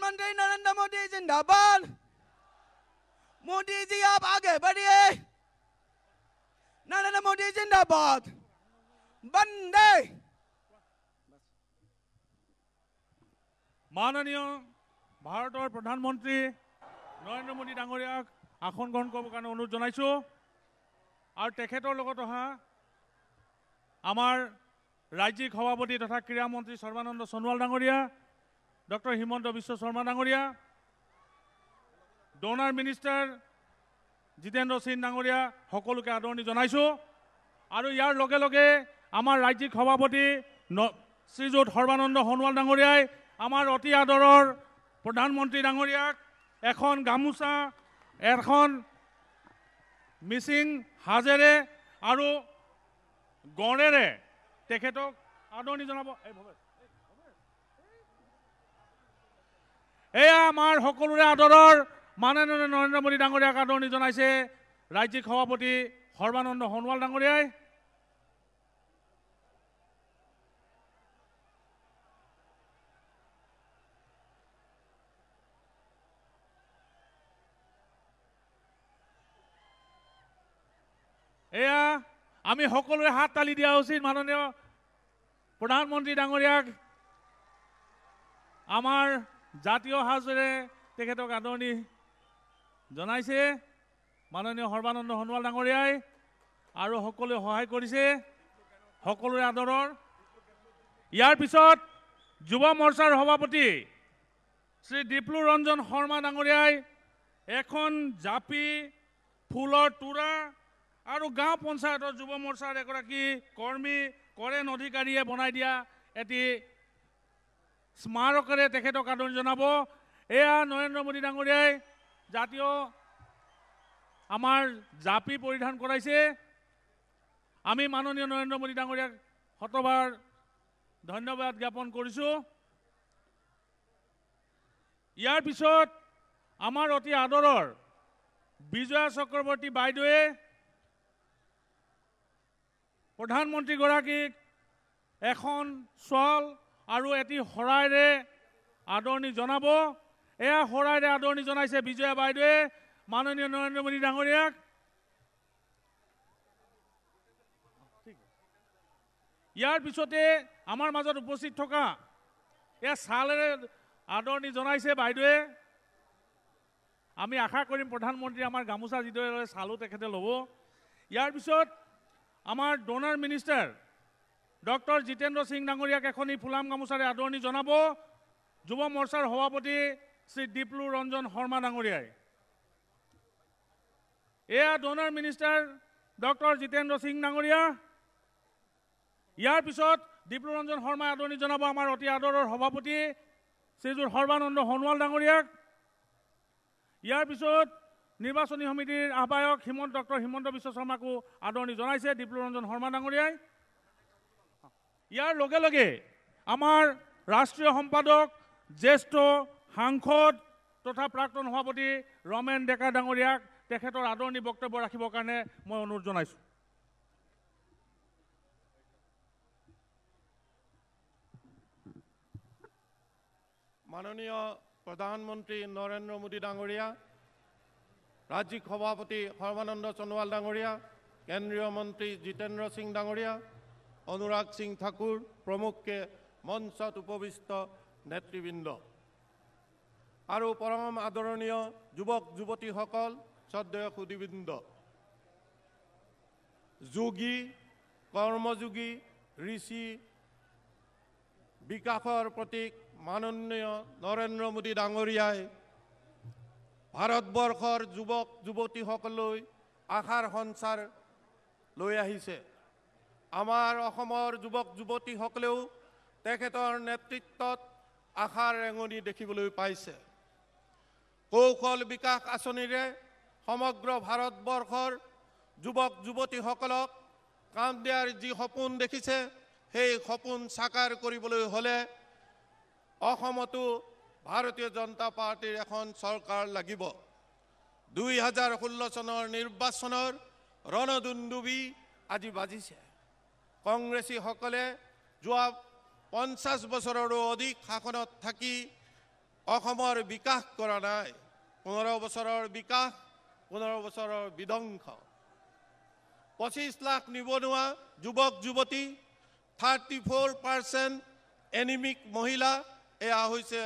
प्रधानमंत्री नरेंद्र मोदी जिंदाबाद मोदी जी आप आगे बढ़िए नरेंद्र मोदी जिंदाबाद बंदे माननीय भारत प्रधानमंत्री नरेंद्र मोदी डांगरिया आसन ग्रहण करें अनुरोध जाना और तखेर अहर राज्य सभापति तथा क्रीड़ा मंत्री सरबानंद सोनवाल डांगरिया ডক্টৰ হিমন্ত বিশ্ব শৰ্মা ডাঙৰীয়া ডনাৰ মিনিষ্টাৰ জিতেন্দ্ৰ সিং ডাঙৰীয়া সকলোকে আদৰণি জনাইছোঁ আৰু ইয়াৰ লগে লগে আমাৰ ৰাজ্যিক সভাপতি শ্ৰীযুত সৰ্বানন্দ সোণোৱাল ডাঙৰীয়াই আমাৰ অতি আদৰৰ প্ৰধানমন্ত্ৰী ডাঙৰীয়াক এখন গামোচা এখন মিচিং হাজেৰে আৰু গড়েৰে তেখেতক আদৰণি জনাব এইভাৱে এয়া আমাৰ সকলোৰে আদৰৰ মাননীয় নৰেন্দ্ৰ মোদী ডাঙৰীয়াক আদৰণি জনাইছে ৰাজ্যিক সভাপতি সৰ্বানন্দ সোণোৱাল ডাঙৰীয়াই এয়া আমি সকলোৰে হাত তালি দিয়া উচিত মাননীয় প্ৰধানমন্ত্ৰী ডাঙৰীয়াক আমাৰ জাতীয় সাজেৰে তেখেতক আদৰণি জনাইছে মাননীয় সৰ্বানন্দ সোণোৱাল ডাঙৰীয়াই আৰু সকলোৱে সহায় কৰিছে সকলোৰে আদৰৰ ইয়াৰ পিছত যুৱ মৰ্চাৰ সভাপতি শ্ৰী দীপ্লু ৰঞ্জন শৰ্মা ডাঙৰীয়াই এখন জাপি ফুলৰ তোৰা আৰু গাঁও পঞ্চায়তৰ যুৱ মৰ্চাৰ এগৰাকী কৰ্মী কৰেণ অধিকাৰীয়ে বনাই দিয়া এটি স্মাৰকেৰে তেখেতক আদৰণি জনাব এয়া নৰেন্দ্ৰ মোদী ডাঙৰীয়াই জাতীয় আমাৰ জাপি পৰিধান কৰাইছে আমি মাননীয় নৰেন্দ্ৰ মোদী ডাঙৰীয়াক শতবাৰ ধন্যবাদ জ্ঞাপন কৰিছোঁ ইয়াৰ পিছত আমাৰ অতি আদৰৰ বিজয়া চক্ৰৱৰ্তী বাইদেৱে প্ৰধানমন্ত্ৰীগৰাকীক এখন ছোৱাল আৰু এটি শৰাইৰে আদৰণি জনাব এয়া শৰাইৰে আদৰণি জনাইছে বিজয়া বাইদেৱে মাননীয় নৰেন্দ্ৰ মোদী ডাঙৰীয়াক ইয়াৰ পিছতে আমাৰ মাজত উপস্থিত থকা এয়া ছালেৰে আদৰণি জনাইছে বাইদেৱে আমি আশা কৰিম প্ৰধানমন্ত্ৰী আমাৰ গামোচা যিদৰে ছালো তেখেতে ল'ব ইয়াৰ পিছত আমাৰ DoNER minister doctor Jitendra Singh ডাঙৰীয়াক এখনি ফুলাম গামোচাৰে আদৰণি জনাব যুৱ মৰ্চাৰ সভাপতি শ্ৰী দীপলু ৰঞ্জন শৰ্মা ডাঙৰীয়াই এয়া DoNER minister doctor Jitendra Singh ডাঙৰীয়া ইয়াৰ পিছত দীপলু ৰঞ্জন শৰ্মাই আদৰণি জনাব আমাৰ অতি আদৰৰ সভাপতি শ্ৰীযোৰ সৰ্বানন্দ সোণোৱাল ডাঙৰীয়াক ইয়াৰ পিছত নিৰ্বাচনী সমিতিৰ আহ্বায়ক হিমন্ত ডক্টৰ হিমন্ত বিশ্ব শৰ্মাকো আদৰণি জনাইছে দীপলু ৰঞ্জন শৰ্মা ডাঙৰীয়াই ইয়াৰ লগে লগে আমাৰ ৰাষ্ট্ৰীয় সম্পাদক জ্যেষ্ঠ সাংসদ তথা প্ৰাক্তন সভাপতি ৰমেন ডেকা ডাঙৰীয়াক তেখেতৰ আদৰণি বক্তব্য ৰাখিবৰ কাৰণে মই অনুৰোধ জনাইছোঁ মাননীয় প্ৰধানমন্ত্ৰী নৰেন্দ্ৰ মোদী ডাঙৰীয়া ৰাজ্যিক সভাপতি সৰ্বানন্দ সোণোৱাল ডাঙৰীয়া কেন্দ্ৰীয় মন্ত্ৰী জিতেন্দ্ৰ সিং ডাঙৰীয়া অনুৰাগ সিং ঠাকুৰ প্ৰমুখ্যে মঞ্চত উপবিষ্ট নেতৃবৃন্দ আৰু পৰম আদৰণীয় যুৱক যুৱতীসকল শ্ৰদ্ধেয় সুধীবৃন্দ যোগী কৰ্মযোগী ঋষি বিকাশৰ প্ৰতীক মাননীয় নৰেন্দ্ৰ মোদী ডাঙৰীয়াই ভাৰতবৰ্ষৰ যুৱক যুৱতীসকললৈ আশাৰ সঞ্চাৰ লৈ আহিছে আমাৰ অসমৰ যুৱক যুৱতীসকলেও তেখেতৰ নেতৃত্বত আশাৰ ৰেঙনি দেখিবলৈ পাইছে কৌশল বিকাশ আঁচনিৰে সমগ্ৰ ভাৰতবৰ্ষৰ যুৱক যুৱতীসকলক কাম দিয়াৰ যি সপোন দেখিছে সেই সপোন চাকাৰ কৰিবলৈ হ'লে অসমতো ভাৰতীয় জনতা পাৰ্টীৰ এখন চৰকাৰ লাগিব দুই হাজাৰ ষোল্ল চনৰ নিৰ্বাচনৰ ৰণদুণ্ডুবি আজি বাজিছে কংগ্ৰেসী সকলে যোৱা পঞ্চাছ বছৰৰো অধিক শাসনত থাকি অসমৰ বিকাশ কৰা নাই পোন্ধৰ বছৰৰ বিকাশ পোন্ধৰ বছৰৰ বিধ্বংস পঁচিছ লাখ নিবনুৱা যুৱক যুৱতী থাৰ্টি ফ'ৰ পাৰ্চেণ্ট এনিমিক মহিলা এয়া হৈছে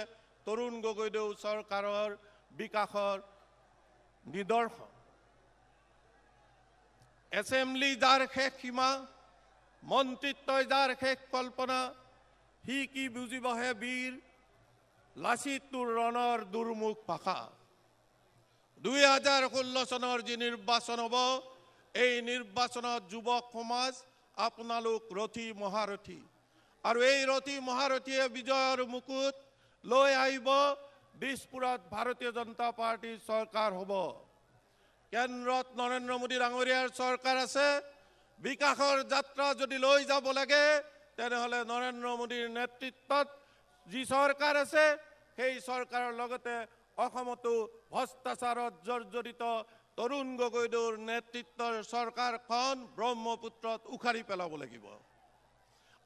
তৰুণ গগৈদেউ চৰকাৰৰ বিকাশৰ নিদৰ্শন এছেম্বলি যাৰ শেষ সীমা মন্ত্রিত্বই যার শেষ কল্পনা সি কি বুজিবহে বীর লাচি তোৰ ৰণৰ দুৰ্মুখ ভাষা দুই হাজাৰ ষোল্ল চনৰ যি নিৰ্বাচন হ'ব এই নিৰ্বাচনত যুৱক সমাজ আপোনালোক ৰথী মহাৰথী আৰু এই ৰথী মহাৰথীয়ে বিজয়ৰ মুকুট লৈ আহিব দিছপুৰত ভাৰতীয় জনতা পাৰ্টীৰ চৰকাৰ হ'ব কেন্দ্ৰত নৰেন্দ্ৰ মোদী ডাঙৰীয়াৰ চৰকাৰ আছে বিকাশৰ যাত্ৰা যদি লৈ যাব লাগে তেনেহ'লে নৰেন্দ্ৰ মোদীৰ নেতৃত্বত যি চৰকাৰ আছে সেই চৰকাৰৰ লগতে অসমতো ভ্ৰষ্টাচাৰত জৰ্জৰিত তৰুণ গগৈদেউৰ নেতৃত্বৰ চৰকাৰখন ব্ৰহ্মপুত্ৰত উশাৰি পেলাব লাগিব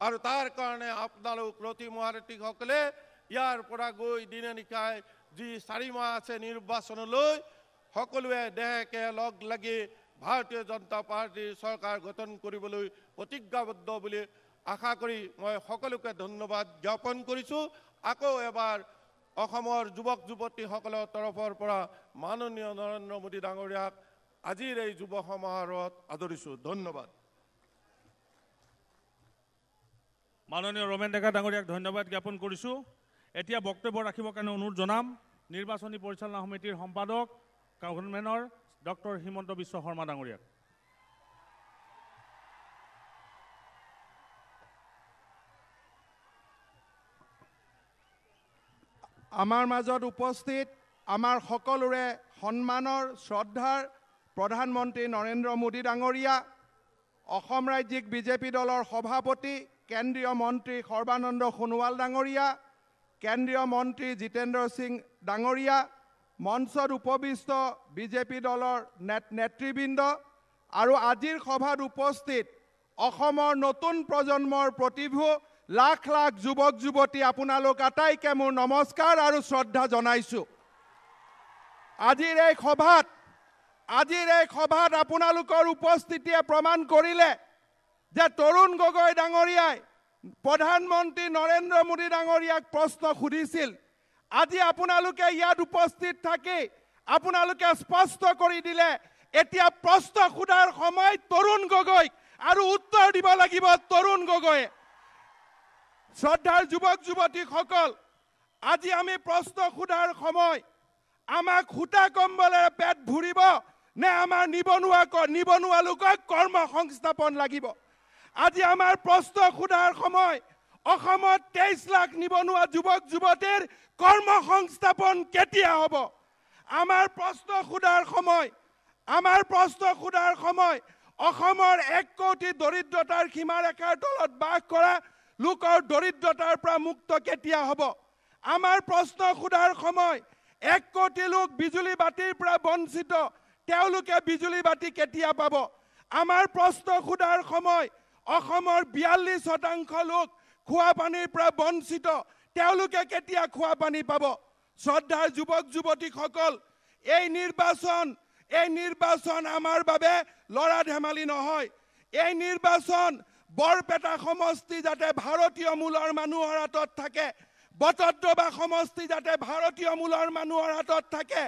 আৰু তাৰ কাৰণে আপোনালোক ৰতিমহাৰতীসকলে ইয়াৰ পৰা গৈ দিনে নিশাই যি চাৰিমাহ আছে নিৰ্বাচনলৈ সকলোৱে দেহকে লগ লাগি ভাৰতীয় জনতা পাৰ্টীৰ চৰকাৰ গঠন কৰিবলৈ প্ৰতিজ্ঞাবদ্ধ বুলি আশা কৰি মই সকলোকে ধন্যবাদ জ্ঞাপন কৰিছোঁ আকৌ এবাৰ অসমৰ যুৱক যুৱতীসকলৰ তৰফৰ পৰা মাননীয় নৰেন্দ্ৰ মোদী ডাঙৰীয়াক আজিৰ এই যুৱ সমাৰোহত আদৰিছোঁ ধন্যবাদ মাননীয় ৰমেন ডেকা ডাঙৰীয়াক ধন্যবাদ জ্ঞাপন কৰিছোঁ এতিয়া বক্তব্য ৰাখিবৰ কাৰণে অনুৰোধ জনাম নিৰ্বাচনী পৰিচালনা সমিতিৰ সম্পাদক গভৰ্ণমেণ্টৰ ডক্টৰ হিমন্ত বিশ্ব শৰ্মা ডাঙৰীয়াক আমাৰ মাজত উপস্থিত আমাৰ সকলোৰে সন্মানৰ শ্ৰদ্ধাৰ প্ৰধানমন্ত্ৰী নৰেন্দ্ৰ মোদী ডাঙৰীয়া অসম ৰাজ্যিক বিজেপি দলৰ সভাপতি কেন্দ্ৰীয় মন্ত্ৰী সৰ্বানন্দ সোণোৱাল ডাঙৰীয়া কেন্দ্ৰীয় মন্ত্ৰী জিতেন্দ্ৰ সিং ডাঙৰীয়া মঞ্চত উপবিষ্ট বিজেপি দলৰ নেত নেতৃবৃন্দ আৰু আজিৰ সভাত উপস্থিত অসমৰ নতুন প্ৰজন্মৰ প্ৰতিভু লাখ লাখ যুৱক যুৱতী আপোনালোক আটাইকে মোৰ নমস্কাৰ আৰু শ্ৰদ্ধা জনাইছোঁ আজিৰ এই সভাত আজিৰ এই সভাত আপোনালোকৰ উপস্থিতিয়ে প্ৰমাণ কৰিলে যে তৰুণ গগৈ ডাঙৰীয়াই প্ৰধানমন্ত্ৰী নৰেন্দ্ৰ মোদী ডাঙৰীয়াক প্ৰশ্ন সুধিছিল আজি আপোনালোকে ইয়াত উপস্থিত থাকি আপোনালোকে স্পষ্ট কৰি দিলে এতিয়া প্ৰশ্ন সোধাৰ সময় তৰুণ গগৈক আৰু উত্তৰ দিব লাগিব তৰুণ গগৈয়ে শ্ৰদ্ধাৰ যুৱক যুৱতীসকল আজি আমি প্ৰশ্ন সোধাৰ সময় আমাক সূতা কম্বলেৰে পেট ভৰিব নে আমাৰ নিবনুৱা নিবনুৱা লোকক কৰ্ম সংস্থাপন লাগিব আজি আমাৰ প্ৰশ্ন সোধাৰ সময় অসমত তেইছ লাখ নিবনুৱা যুৱক যুৱতীৰ কৰ্মসংস্থাপন কেতিয়া হ'ব আমাৰ প্ৰশ্ন সোধাৰ সময় আমাৰ প্ৰশ্ন সোধাৰ সময় অসমৰ এক কোটি দৰিদ্ৰতাৰ সীমাৰেখাৰ তলত বাস কৰা লোকৰ দৰিদ্ৰতাৰ পৰা মুক্ত কেতিয়া হ'ব আমাৰ প্ৰশ্ন সোধাৰ সময় এক কোটি লোক বিজুলী বাতিৰ পৰা বঞ্চিত তেওঁলোকে বিজুলী বাতি কেতিয়া পাব আমাৰ প্ৰশ্ন সোধাৰ সময় অসমৰ বিয়াল্লিছ শতাংশ লোক খোৱা পানীৰ পৰা বঞ্চিত তেওঁলোকে কেতিয়া খোৱা পানী পাব শ্ৰদ্ধাৰ যুৱক যুৱতীসকল এই নিৰ্বাচন এই নিৰ্বাচন আমাৰ বাবে ল'ৰা ধেমালি নহয় এই নিৰ্বাচন বৰপেটা সমষ্টি যাতে ভাৰতীয় মূলৰ মানুহৰ হাতত থাকে বটদ্ৰবা সমষ্টি যাতে ভাৰতীয় মূলৰ মানুহৰ হাতত থাকে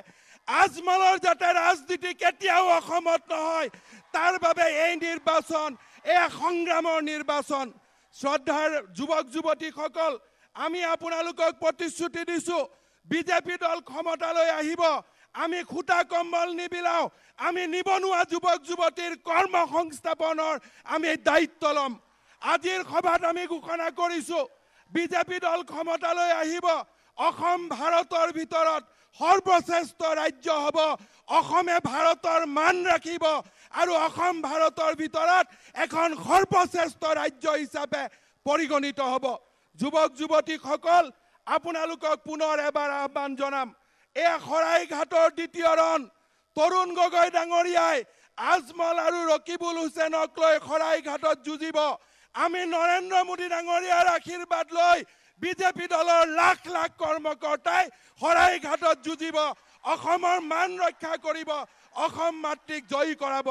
আজমলৰ যাতে ৰাজনীতি কেতিয়াও অসমত নহয় তাৰ বাবে এই নিৰ্বাচন এয়া সংগ্ৰামৰ নিৰ্বাচন শ্ৰদ্ধাৰ যুৱক যুৱতীসকল আমি আপোনালোকক প্ৰতিশ্ৰুতি দিছোঁ বিজেপি দল ক্ষমতালৈ আহিব আমি সূতা কম্বল নিবিলাও আমি নিবনুৱা যুৱক যুৱতীৰ কৰ্ম সংস্থাপনৰ আমি দায়িত্ব ল'ম আজিৰ সভাত আমি ঘোষণা কৰিছোঁ বিজেপি দল ক্ষমতালৈ আহিব অসম ভাৰতৰ ভিতৰত সৰ্বশ্ৰেষ্ঠ ৰাজ্য হ'ব অসমে ভাৰতৰ মান ৰাখিব আৰু অসম ভাৰতৰ ভিতৰত এখন সৰ্বশ্ৰেষ্ঠ ৰাজ্য হিচাপে পৰিগণিত হ'ব যুৱক যুৱতীসকল আপোনালোকক পুনৰ এবাৰ আহ্বান জনাম এয়া শৰাইঘাটৰ দ্বিতীয় ৰণ তৰুণ গগৈ ডাঙৰীয়াই আজমল আৰু ৰকিবুল হুছেইনক লৈ শৰাই ঘাটত যুঁজিব আমি নৰেন্দ্ৰ মোদী ডাঙৰীয়াৰ আশীৰ্বাদ লৈ বিজেপি দলৰ লাখ লাখ কৰ্মকৰ্তাই শৰাই ঘাটত যুঁজিব অসমৰ মান ৰক্ষা কৰিব অসম মাতৃক জয়ী কৰাব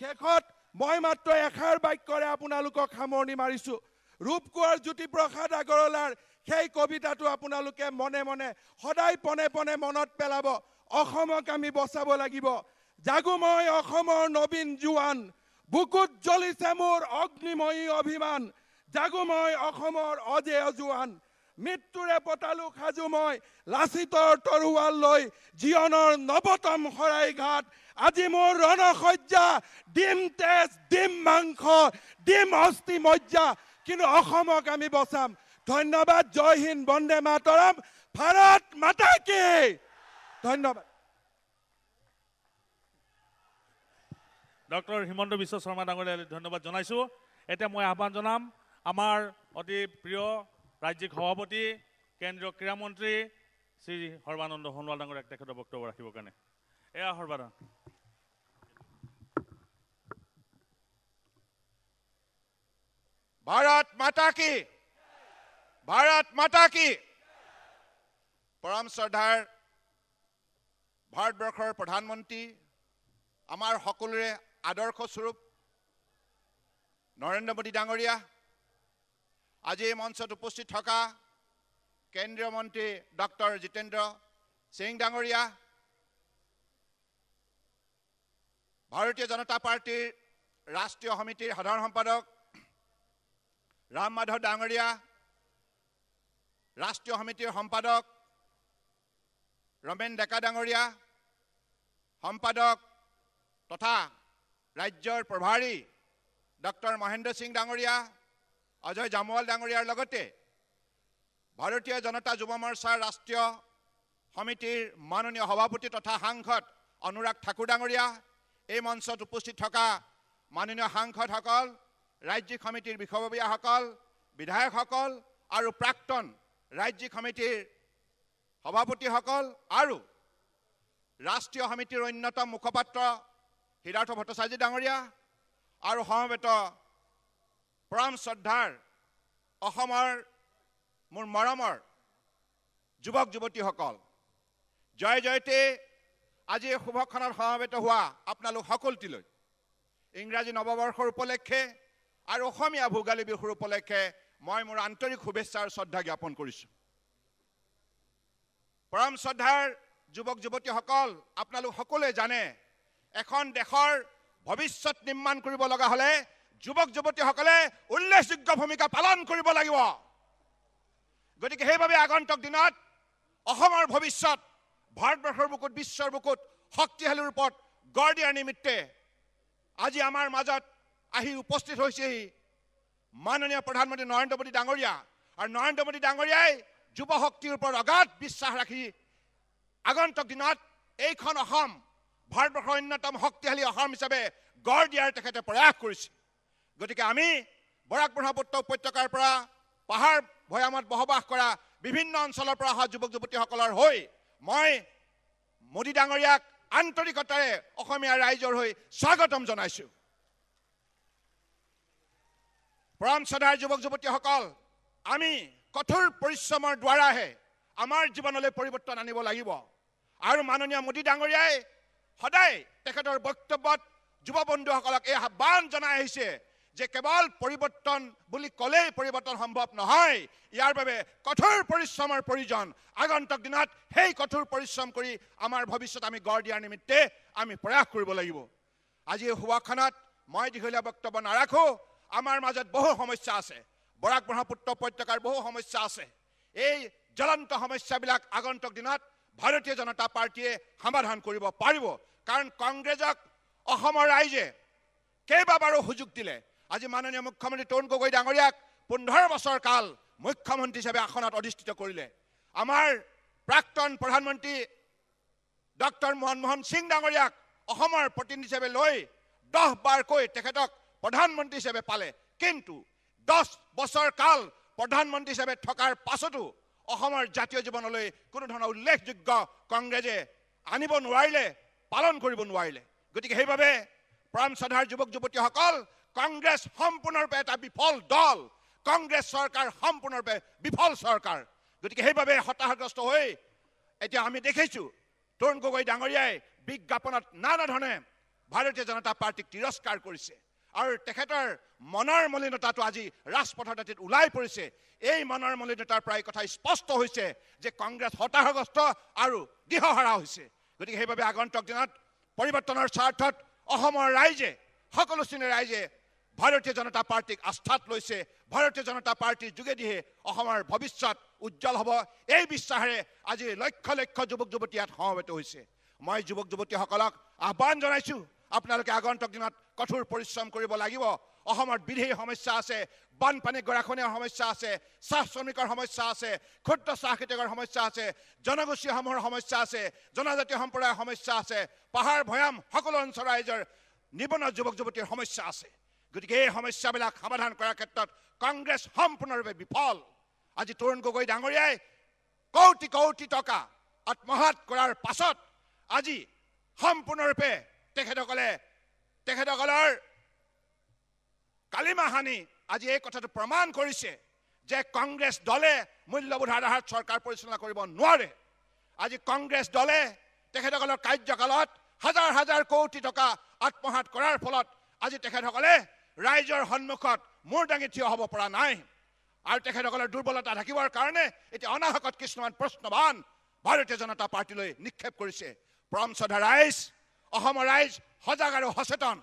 শেষত মই মাত্ৰ এষাৰ বাক্যৰে আপোনালোকক সামৰণি মাৰিছো ৰূপ কোঁৱৰ জ্যোতিপ্ৰসাদ আগৰৱালাৰ সেই কবিতাটো আপোনালোকে মনে মনে সদায় পনে পনে মনত পেলাব অসমক আমি বচাব লাগিব জাগো মই অসমৰ নবীন জোৱান বুকুত জ্বলিছে মোৰ অগ্নিময়ী অভিমান জাগো মই অসমৰ অজেয় জোৱান মৃত্যুৰে পতালোক সাজু মই লাচিতৰ তৰোৱাল লৈ জীৱনৰ নৱতম শৰাইঘাট আজি মোৰ ৰণসজ্জা ডিম তেজ ডিম মাংস ডিম অস্থি মজ্জা কিন্তু অসমক আমি বচাম ধন্যবাদ জয় হিন্দ বন্দে মাতৰম ভাৰত মাতা কি ধন্যবাদ ডক্টৰ হিমন্ত বিশ্ব শৰ্মা ডাঙৰীয়ালৈ ধন্যবাদ জনাইছোঁ এতিয়া মই আহ্বান জনাম আমাৰ অতি প্ৰিয় ৰাজ্যিক সভাপতি কেন্দ্ৰীয় ক্ৰীড়া মন্ত্ৰী শ্ৰী সৰ্বানন্দ সোণোৱাল ডাঙৰীয়াক তেখেতৰ বক্তব্য ৰাখিবৰ কাৰণে এয়া সৰ্বানন্দ ভাৰত মাতা কি ভাৰত মাতা কি পৰম শ্ৰদ্ধাৰ ভাৰতবৰ্ষৰ প্ৰধানমন্ত্ৰী আমাৰ সকলোৰে আদৰ্শস্বৰূপ নৰেন্দ্ৰ মোদী ডাঙৰীয়া আজি এই মঞ্চত উপস্থিত থকা কেন্দ্ৰীয় মন্ত্ৰী ডক্টৰ জিতেন্দ্র সিং ডাঙরিয়া ভারতীয় জনতা পার্টির রাষ্ট্রীয় সমিতির সাধারণ সম্পাদক রাম মাধব ডাঙরিয়া রাষ্ট্রীয় সমিতির সম্পাদক রমেন ডেকা ডাঙরিয়া সম্পাদক তথা রাজ্যের প্রভারী ডক্টর মহেন্দ্র সিং ডাঙরিয়া অজয় জামৱাল ডাঙৰীয়াৰ লগতে ভাৰতীয় জনতা যুৱ মৰ্চাৰ ৰাষ্ট্ৰীয় সমিতিৰ মাননীয় সভাপতি তথা সাংসদ অনুৰাগ ঠাকুৰ ডাঙৰীয়া এই মঞ্চত উপস্থিত থকা মাননীয় সাংসদসকল ৰাজ্যিক সমিতিৰ বিষয়ববীয়াসকল বিধায়কসকল আৰু প্ৰাক্তন ৰাজ্যিক সমিতিৰ সভাপতিসকল আৰু ৰাষ্ট্ৰীয় সমিতিৰ অন্যতম মুখপাত্ৰ সিদ্ধাৰ্থ ভট্টাচাৰ্য ডাঙৰীয়া আৰু সমবেত পৰম শ্ৰদ্ধাৰ অসমৰ মোৰ মৰমৰ যুৱক যুৱতীসকল জয় জয়তে আজি এই শুভখনত সমাৱেত হোৱা আপোনালোক সকলোটিলৈ ইংৰাজী নৱবৰ্ষৰ উপলক্ষে আৰু অসমীয়া ভোগালী বিহুৰ উপলক্ষে মই মোৰ আন্তৰিক শুভেচ্ছা আৰু শ্ৰদ্ধা জ্ঞাপন কৰিছোঁ পৰম শ্ৰদ্ধাৰ যুৱক যুৱতীসকল আপোনালোক সকলোৱে জানে এখন দেশৰ ভৱিষ্যত নিৰ্মাণ কৰিব লগা হ'লে যুৱক যুৱতীসকলে উল্লেখযোগ্য ভূমিকা পালন কৰিব লাগিব গতিকে সেইবাবে আগন্তুক দিনত অসমৰ ভৱিষ্যত ভাৰতবৰ্ষৰ বুকুত বিশ্বৰ বুকুত শক্তিশালী ৰূপত গঢ় দিয়াৰ নিমিত্তে আজি আমাৰ মাজত আহি উপস্থিত হৈছেহি মাননীয় প্ৰধানমন্ত্ৰী নৰেন্দ্ৰ মোদী ডাঙৰীয়া আৰু নৰেন্দ্ৰ মোদী ডাঙৰীয়াই যুৱ শক্তিৰ ওপৰত অগাধ বিশ্বাস ৰাখি আগন্তক দিনত এইখন অসম ভাৰতবৰ্ষৰ অন্যতম শক্তিশালী অসম হিচাপে গঢ় দিয়াৰ তেখেতে প্ৰয়াস কৰিছে গতিকে আমি বৰাক ব্ৰহ্মপুত্ৰ উপত্যকাৰ পৰা পাহাৰ ভৈয়ামত বসবাস কৰা বিভিন্ন অঞ্চলৰ পৰা অহা যুৱক যুৱতীসকলৰ হৈ মই মোদী ডাঙৰীয়াক আন্তৰিকতাৰে অসমীয়া ৰাইজৰ হৈ স্বাগতম জনাইছোঁ পৰম শ্ৰদ্ধাৰ যুৱক যুৱতীসকল আমি কঠোৰ পৰিশ্ৰমৰ দ্বাৰাহে আমাৰ জীৱনলৈ পৰিৱৰ্তন আনিব লাগিব আৰু মাননীয় মোদী ডাঙৰীয়াই সদায় তেখেতৰ বক্তব্যত যুৱ বন্ধুসকলক এই আহ্বান জনাই আহিছে যে কেৱল পৰিৱৰ্তন বুলি ক'লেই পৰিৱৰ্তন সম্ভৱ নহয় ইয়াৰ বাবে কঠোৰ পৰিশ্ৰমৰ প্ৰয়োজন আগন্তক দিনত সেই কঠোৰ পৰিশ্ৰম কৰি আমাৰ ভৱিষ্যত আমি গঢ় দিয়াৰ নিমিত্তে আমি প্ৰয়াস কৰিব লাগিব আজি সুৱাখনত মই দীঘলীয়া বক্তব্য নাৰাখোঁ আমাৰ মাজত বহু সমস্যা আছে বৰাক ব্ৰহ্মপুত্ৰ উপত্যকাৰ বহু সমস্যা আছে এই জ্বলন্ত সমস্যাবিলাক আগন্তুক দিনত ভাৰতীয় জনতা পাৰ্টীয়ে সমাধান কৰিব পাৰিব কাৰণ কংগ্ৰেছক অসমৰ ৰাইজে কেইবাবাৰো সুযোগ দিলে আজি মাননীয় মুখ্যমন্ত্ৰী তৰুণ গগৈ ডাঙৰীয়াক পোন্ধৰ বছৰ কাল মুখ্যমন্ত্ৰী হিচাপে আসনত অধিষ্ঠিত কৰিলে আমাৰ প্ৰাক্তন প্ৰধানমন্ত্ৰী ডক্টৰ মনমোহন সিং ডাঙৰীয়াক অসমৰ প্ৰতিনিধি হিচাপে লৈ দহ বাৰকৈ তেখেতক প্ৰধানমন্ত্ৰী হিচাপে পালে কিন্তু দহ বছৰ কাল প্ৰধানমন্ত্ৰী হিচাপে থকাৰ পাছতো অসমৰ জাতীয় জীৱনলৈ কোনো ধৰণৰ উল্লেখযোগ্য কংগ্ৰেছে আনিব নোৱাৰিলে পালন কৰিব নোৱাৰিলে গতিকে সেইবাবে প্ৰাণ শ্ৰদ্ধাৰ যুৱক যুৱতীসকল কংগ্ৰেছ সম্পূৰ্ণৰূপে এটা বিফল দল কংগ্ৰেছ চৰকাৰ সম্পূৰ্ণৰূপে বিফল চৰকাৰ গতিকে সেইবাবে হতাশাগ্ৰস্ত হৈ এতিয়া আমি দেখিছোঁ তৰুণ গগৈ ডাঙৰীয়াই বিজ্ঞাপনত নানা ধৰণে ভাৰতীয় জনতা পাৰ্টীক তিৰস্কাৰ কৰিছে আৰু তেখেতৰ মনৰ মলিনতাটো আজি ৰাজপথৰ দাঁতিত ওলাই পৰিছে এই মনৰ মলিনতাৰ পৰা এই কথা স্পষ্ট হৈছে যে কংগ্ৰেছ হতাশাগ্ৰস্ত আৰু দৃঢ়হাৰা হৈছে গতিকে সেইবাবে আগন্তুক দিনত পৰিৱৰ্তনৰ স্বাৰ্থত অসমৰ ৰাইজে সকলো শ্ৰেণীৰ ৰাইজে ভাৰতীয় জনতা পাৰ্টীক আস্থাত লৈছে ভাৰতীয় জনতা পাৰ্টীৰ যোগেদিহে অসমৰ ভৱিষ্যত উজ্জ্বল হ'ব এই বিশ্বাসেৰে আজি লক্ষ লক্ষ যুৱক যুৱতী ইয়াত সমবেত হৈছে মই যুৱক যুৱতীসকলক আহ্বান জনাইছোঁ আপোনালোকে আগন্তুক দিনত কঠোৰ পৰিশ্ৰম কৰিব লাগিব অসমত বিধেয় সমস্যা আছে বানপানী গৰাখনীয়াৰ সমস্যা আছে চাহ শ্ৰমিকৰ সমস্যা আছে ক্ষুদ্ৰ চাহ খেতিয়কৰ সমস্যা আছে জনগোষ্ঠীসমূহৰ সমস্যা আছে জনজাতীয় সম্প্ৰদায়ৰ সমস্যা আছে পাহাৰ ভৈয়াম সকলো অঞ্চলৰ ৰাইজৰ নিবনুৱা যুৱক যুৱতীৰ সমস্যা আছে গতিকে এই সমস্যাবিলাক সমাধান কৰাৰ ক্ষেত্ৰত কংগ্ৰেছ সম্পূৰ্ণৰূপে বিফল আজি তৰুণ গগৈ ডাঙৰীয়াই কৌটি কৌটি টকা আত্মসাত কৰাৰ পাছত আজি সম্পূৰ্ণৰূপে তেখেতসকলে তেখেতসকলৰ কালিমাহানি আজি এই কথাটো প্ৰমাণ কৰিছে যে কংগ্ৰেছ দলে মূল্যবোধ আধাৰত চৰকাৰ পৰিচালনা কৰিব নোৱাৰে আজি কংগ্ৰেছ দলে তেখেতসকলৰ কাৰ্যকালত হাজাৰ হাজাৰ কৌটি টকা আত্মসাত কৰাৰ ফলত আজি তেখেতসকলে ৰাইজৰ সন্মুখত মূৰ দাঙি থিয় হ'ব পৰা নাই আৰু তেখেতসকলৰ দুৰ্বলতা থাকিবৰ কাৰণে এতিয়া অনাহকত কিছুমান প্ৰশ্নবান ভাৰতীয় জনতা পাৰ্টীলৈ নিক্ষেপ কৰিছে পৰমচধা ৰাইজ অসমৰ ৰাইজ সজাগ আৰু সচেতন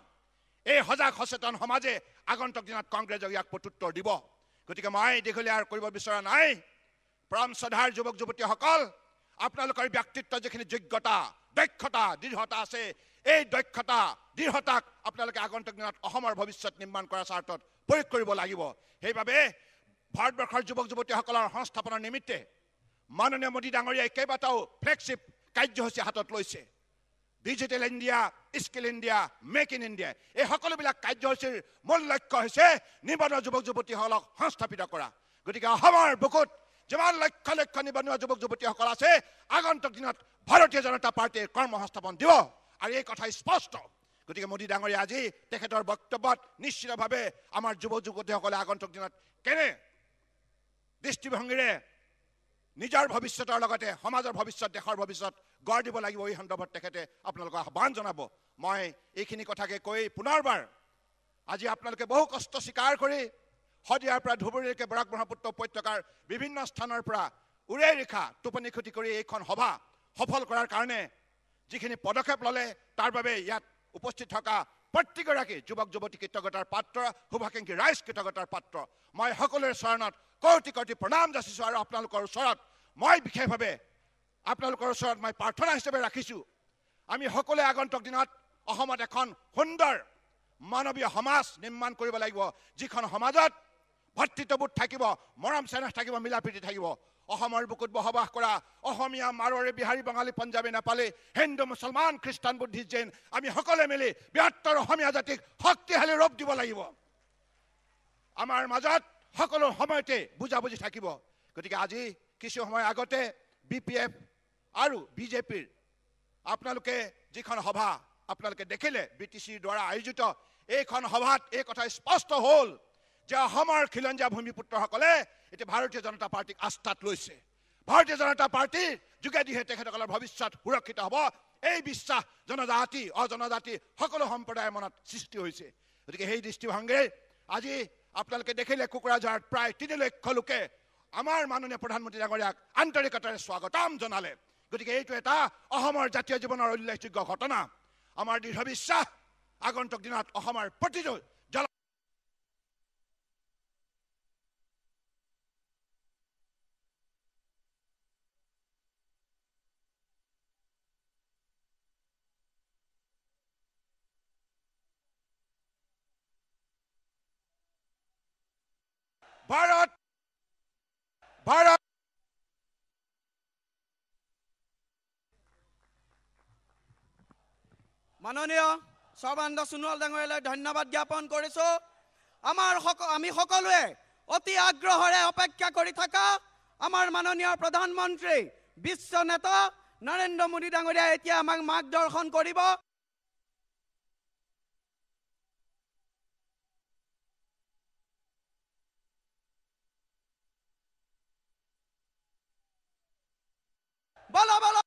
এই সজাগ সচেতন সমাজে আগন্তুক দিনত কংগ্ৰেছক ইয়াক প্ৰত্যুত্তৰ দিব গতিকে মই দীঘলীয়া কৰিব বিচৰা নাই পৰমচধাৰ যুৱক যুৱতীসকল আপোনালোকৰ ব্যক্তিত্ব যিখিনি যোগ্যতা দক্ষতা দৃঢ়তা আছে এই দক্ষতা দৃঢ়তাক আপোনালোকে আগন্তুক দিনত অসমৰ ভৱিষ্যত নিৰ্মাণ কৰাৰ স্বাৰ্থত প্ৰয়োগ কৰিব লাগিব সেইবাবে ভাৰতবৰ্ষৰ যুৱক যুৱতীসকলৰ সংস্থাপনৰ নিমিত্তে মাননীয় মোদী ডাঙৰীয়াই কেইবাটাও ফ্লেগশ্বিপ কাৰ্যসূচী হাতত লৈছে digital India skill India make in India এই সকলোবিলাক কাৰ্যসূচীৰ মূল লক্ষ্য হৈছে নিবনুৱা যুৱক যুৱতীসকলক সংস্থাপিত কৰা গতিকে অসমৰ বুকুত যিমান লক্ষ লক্ষ নিবনুৱা যুৱক যুৱতীসকল আছে আগন্তুক দিনত ভাৰতীয় জনতা পাৰ্টীৰ সংস্থাপন দিব আৰু এই কথা স্পষ্ট গতিকে মোদী ডাঙৰীয়া আজি তেখেতৰ বক্তব্যত নিশ্চিতভাৱে আমাৰ যুৱ যুৱতীসকলে আগন্তুক দিনত কেনে দৃষ্টিভংগীৰে নিজৰ ভৱিষ্যতৰ লগতে সমাজৰ ভৱিষ্যত দেশৰ ভৱিষ্যত গঢ় দিব লাগিব এই সন্দৰ্ভত তেখেতে আপোনালোকক আহ্বান জনাব মই এইখিনি কথাকে কৈ পুনৰবাৰ আজি আপোনালোকে বহু কষ্ট স্বীকাৰ কৰি শদিয়াৰ পৰা ধুবুৰীলৈকে বৰাক ব্ৰহ্মপুত্ৰ উপত্যকাৰ বিভিন্ন স্থানৰ পৰা উৰে ৰেখা টোপনি খতি কৰি এইখন সভা সফল কৰাৰ কাৰণে যিখিনি পদক্ষেপ ল'লে তাৰ বাবে ইয়াত উপস্থিত থকা প্ৰত্যেকগৰাকী যুৱক যুৱতী কৃতজ্ঞতাৰ পাত্ৰ শুভাকাংক্ষী ৰাইজ কৃতজ্ঞতাৰ পাত্ৰ মই সকলোৰে চৰণত কৌটি কৌটি প্ৰণাম যাচিছোঁ আৰু আপোনালোকৰ ওচৰত মই বিশেষভাৱে আপোনালোকৰ ওচৰত মই প্ৰাৰ্থনা হিচাপে ৰাখিছোঁ আমি সকলোৱে আগন্তুক দিনত অসমত এখন সুন্দৰ মানৱীয় সমাজ নিৰ্মাণ কৰিব লাগিব যিখন সমাজত ভাতৃত্ববোধ থাকিব মৰম চেনেহ থাকিব মিলা প্ৰীতি থাকিব অসমৰ বুকুত বসবাস কৰা অসমীয়া মাৰোৱাৰী বিহাৰী বঙালী পঞ্জাৱী নেপালী হিন্দু মুছলমান খ্ৰীষ্টান বুদ্ধি জৈন আমি সকলোৱে মিলি বৃহত্তৰ অসমীয়া জাতিক শক্তিশালী ৰূপ দিব লাগিব আমাৰ মাজত সকলো সময়তে বুজাবুজি থাকিব গতিকে আজি কিছু সময় আগতে বি পি এফ আৰু বিজেপিৰ আপোনালোকে যিখন সভা আপোনালোকে দেখিলে বি টি চিৰ দ্বাৰা আয়োজিত এইখন সভাত এই কথা স্পষ্ট হ'ল যে অসমৰ খিলঞ্জীয়া ভূমিপুত্ৰসকলে এতিয়া ভাৰতীয় জনতা পাৰ্টীক আস্থাত লৈছে ভাৰতীয় জনতা পাৰ্টীৰ যোগেদিহে তেখেতসকলৰ ভৱিষ্যত সুৰক্ষিত হ'ব এই বিশ্বাস জনজাতি অজনজাতি সকলো সম্প্ৰদায়ৰ মনত সৃষ্টি হৈছে গতিকে সেই দৃষ্টিভংগী আজি আপোনালোকে দেখিলে কোকৰাঝাৰত প্ৰায় তিনি লক্ষ লোকে আমাৰ মাননীয় প্ৰধানমন্ত্ৰী ডাঙৰীয়াক আন্তৰিকতাৰে স্বাগতম জনালে গতিকে এইটো এটা অসমৰ জাতীয় জীৱনৰ উল্লেখযোগ্য ঘটনা আমাৰ দৃঢ় বিশ্বাস আগন্তুক দিনত অসমৰ প্ৰতিটো ভাৰত ভাৰত মাননীয় সৰ্বানন্দ সোণোৱাল ডাঙৰীয়ালৈ ধন্যবাদ জ্ঞাপন কৰিছোঁ আমাৰ সক আমি সকলোৱে অতি আগ্ৰহেৰে অপেক্ষা কৰি থকা আমাৰ মাননীয় প্ৰধানমন্ত্ৰী বিশ্ব নেতা নৰেন্দ্ৰ মোদী ডাঙৰীয়াই এতিয়া আমাক মাৰ্গদৰ্শন কৰিব Bala, bala.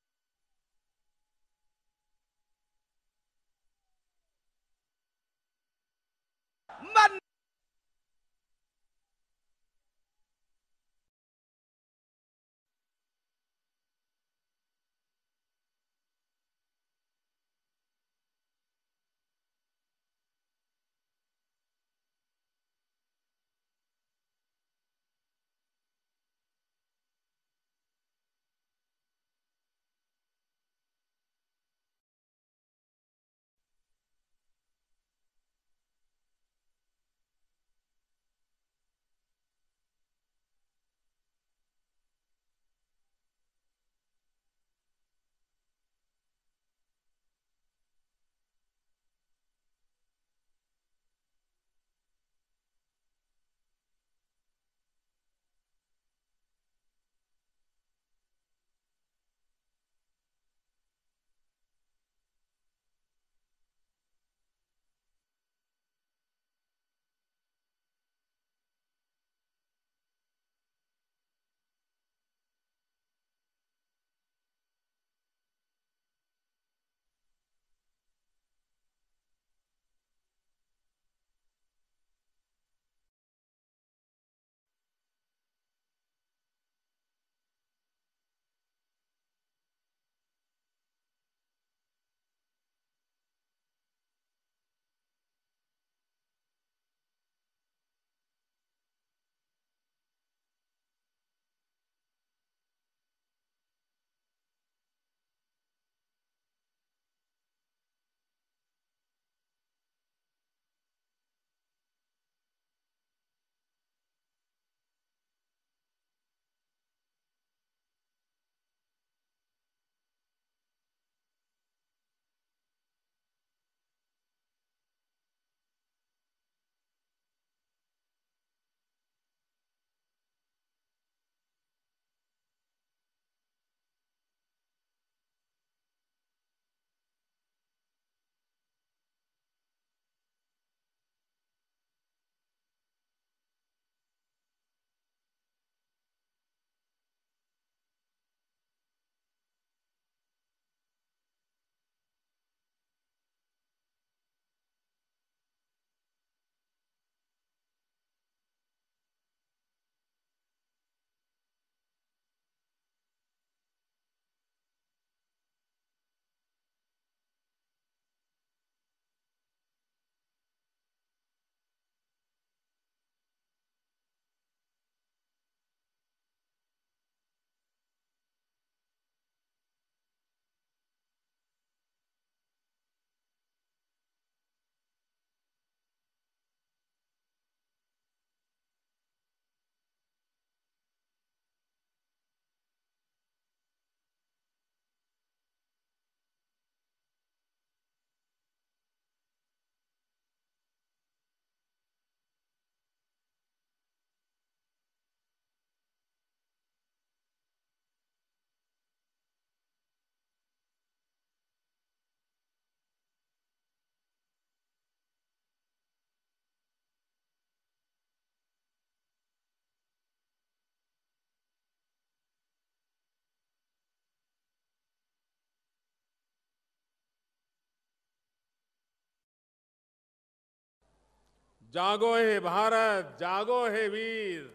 जागो हे भारत जागो हे वीर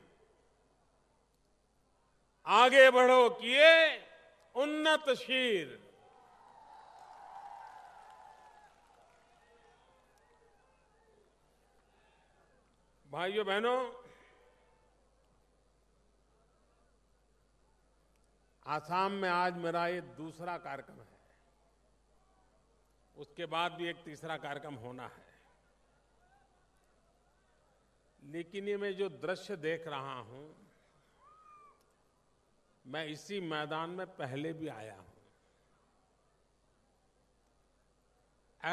आगे बढ़ो किए उन्नत शीर भाइयों बहनों आसाम में आज मेरा ये दूसरा कार्यक्रम है उसके बाद भी एक तीसरा कार्यक्रम होना है लेकिन ये मैं जो दृश्य देख रहा हूं मैं इसी मैदान में पहले भी आया हूं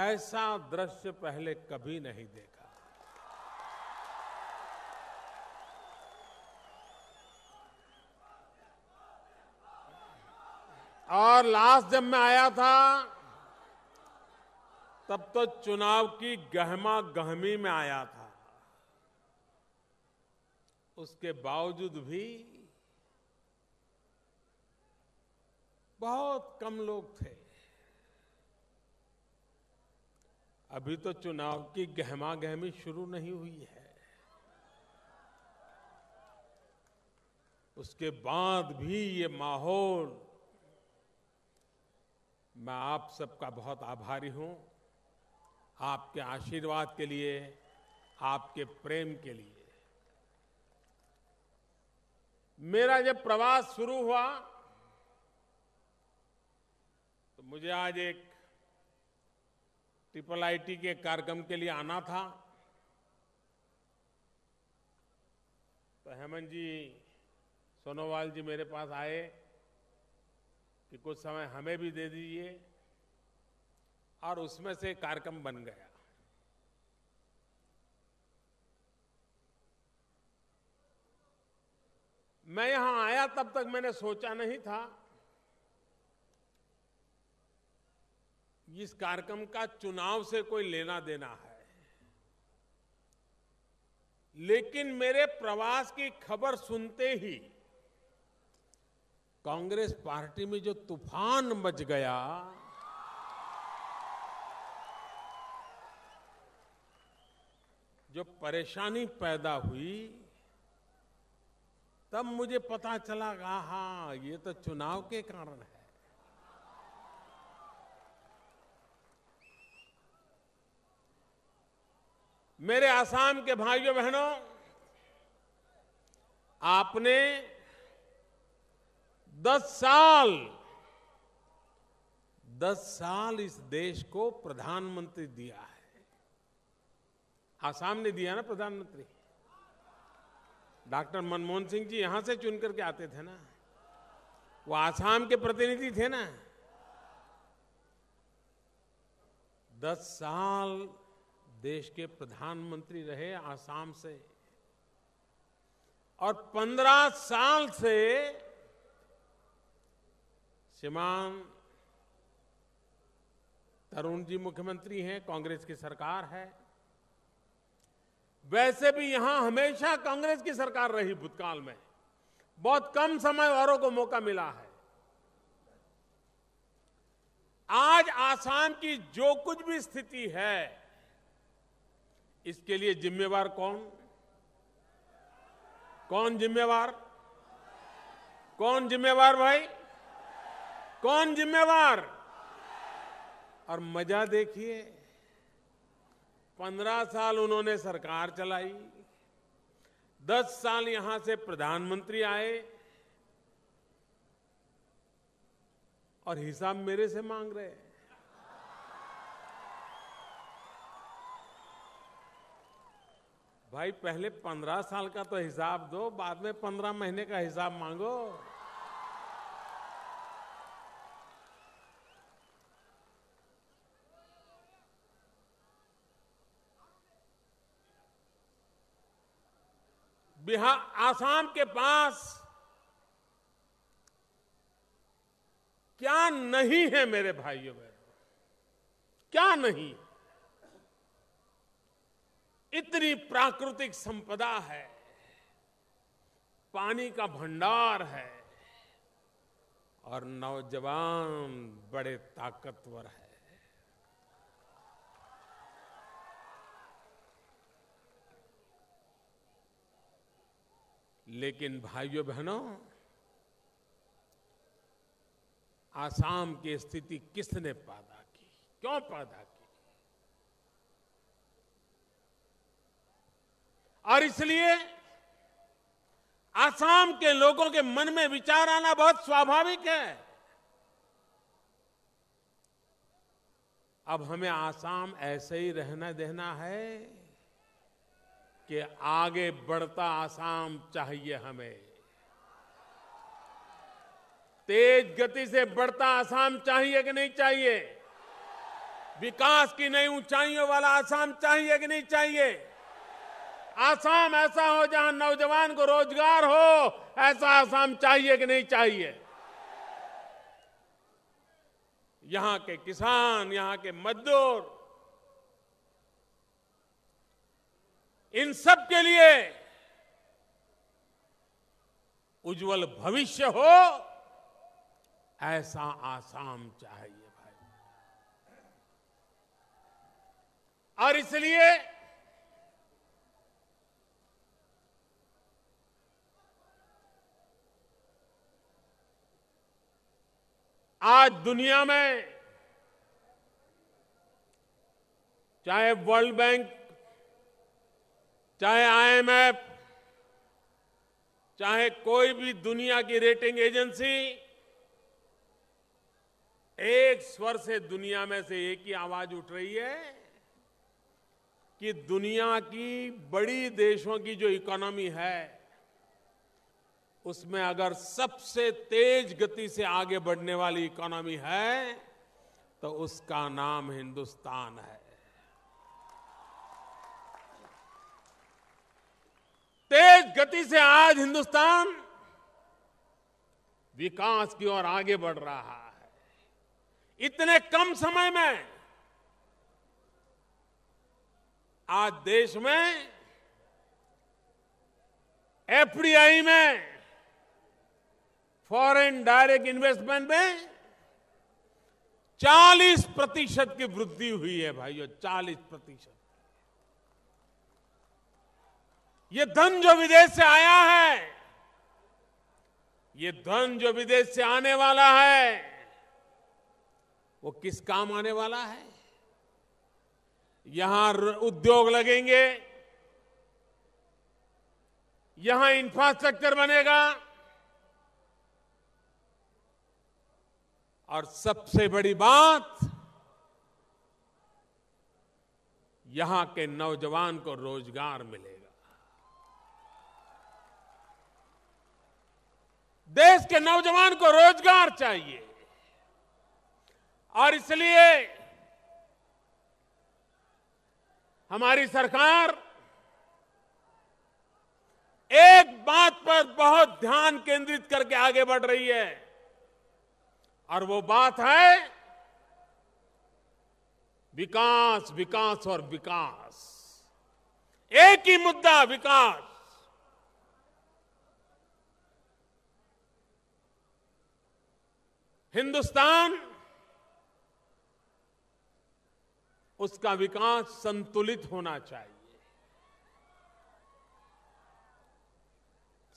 ऐसा दृश्य पहले कभी नहीं देखा और लास्ट जब मैं आया था तब तो चुनाव की गहमा गहमी में आया था उसके बावजूद भी बहुत कम लोग थे अभी तो चुनाव की गहमा गहमी शुरू नहीं हुई है उसके बाद भी ये माहौल मैं आप सबका बहुत आभारी हूं आपके आशीर्वाद के लिए आपके प्रेम के लिए मेरा जब प्रवास शुरू हुआ तो मुझे आज एक ट्रिपल आईटी के कार्यक्रम के लिए आना था तो हेमंत जी सोनोवाल जी मेरे पास आए कि कुछ समय हमें भी दे दीजिए और उसमें से कार्यक्रम बन गया मैं यहां आया तब तक मैंने सोचा नहीं था इस कार्यक्रम का चुनाव से कोई लेना देना है लेकिन मेरे प्रवास की खबर सुनते ही कांग्रेस पार्टी में जो तूफान मच गया जो परेशानी पैदा हुई तब मुझे पता चला हाँ ये तो चुनाव के कारण है मेरे आसाम के भाइयों बहनों आपने 10 साल 10 साल इस देश को प्रधानमंत्री दिया है आसाम ने दिया ना प्रधानमंत्री डॉक्टर मनमोहन सिंह जी यहां से चुन करके आते थे ना वो आसाम के प्रतिनिधि थे ना दस साल देश के प्रधानमंत्री रहे आसाम से और पंद्रह साल से श्रीमान तरुण जी मुख्यमंत्री हैं कांग्रेस की सरकार है वैसे भी यहां हमेशा कांग्रेस की सरकार रही भूतकाल में बहुत कम समय औरों को मौका मिला है आज आसाम की जो कुछ भी स्थिति है इसके लिए जिम्मेवार कौन कौन जिम्मेवार कौन जिम्मेवार भाई कौन जिम्मेवार और मजा देखिए पंद्रह साल उन्होंने सरकार चलाई दस साल यहां से प्रधानमंत्री आए और हिसाब मेरे से मांग रहे हैं भाई पहले पंद्रह साल का तो हिसाब दो बाद में पंद्रह महीने का हिसाब मांगो बिहार आसाम के पास क्या नहीं है मेरे भाइयों बहनों क्या नहीं इतनी प्राकृतिक संपदा है पानी का भंडार है और नौजवान बड़े ताकतवर है लेकिन भाइयों बहनों आसाम की स्थिति किसने पैदा की क्यों पैदा की और इसलिए आसाम के लोगों के मन में विचार आना बहुत स्वाभाविक है अब हमें आसाम ऐसे ही रहना देना है कि आगे बढ़ता आसाम चाहिए हमें तेज गति से बढ़ता आसाम चाहिए कि नहीं चाहिए विकास की नई ऊंचाइयों वाला आसाम चाहिए कि नहीं चाहिए आसाम ऐसा हो जहां नौजवान को रोजगार हो ऐसा आसाम चाहिए कि नहीं चाहिए यहां के किसान यहां के मजदूर इन सब के लिए उज्जवल भविष्य हो ऐसा आसाम चाहिए भाई और इसलिए आज दुनिया में चाहे वर्ल्ड बैंक चाहे आईएमएफ चाहे कोई भी दुनिया की रेटिंग एजेंसी एक स्वर से दुनिया में से एक ही आवाज उठ रही है कि दुनिया की बड़ी देशों की जो इकोनॉमी है उसमें अगर सबसे तेज गति से आगे बढ़ने वाली इकोनॉमी है तो उसका नाम हिंदुस्तान है तेज गति से आज हिंदुस्तान विकास की ओर आगे बढ़ रहा है इतने कम समय में आज देश में एफडीआई में फॉरेन डायरेक्ट इन्वेस्टमेंट में 40 प्रतिशत की वृद्धि हुई है भाइयों 40 प्रतिशत ये धन जो विदेश से आया है ये धन जो विदेश से आने वाला है वो किस काम आने वाला है यहां उद्योग लगेंगे यहां इंफ्रास्ट्रक्चर बनेगा और सबसे बड़ी बात यहां के नौजवान को रोजगार मिलेगा देश के नौजवान को रोजगार चाहिए और इसलिए हमारी सरकार एक बात पर बहुत ध्यान केंद्रित करके आगे बढ़ रही है और वो बात है विकास विकास और विकास एक ही मुद्दा विकास हिंदुस्तान उसका विकास संतुलित होना चाहिए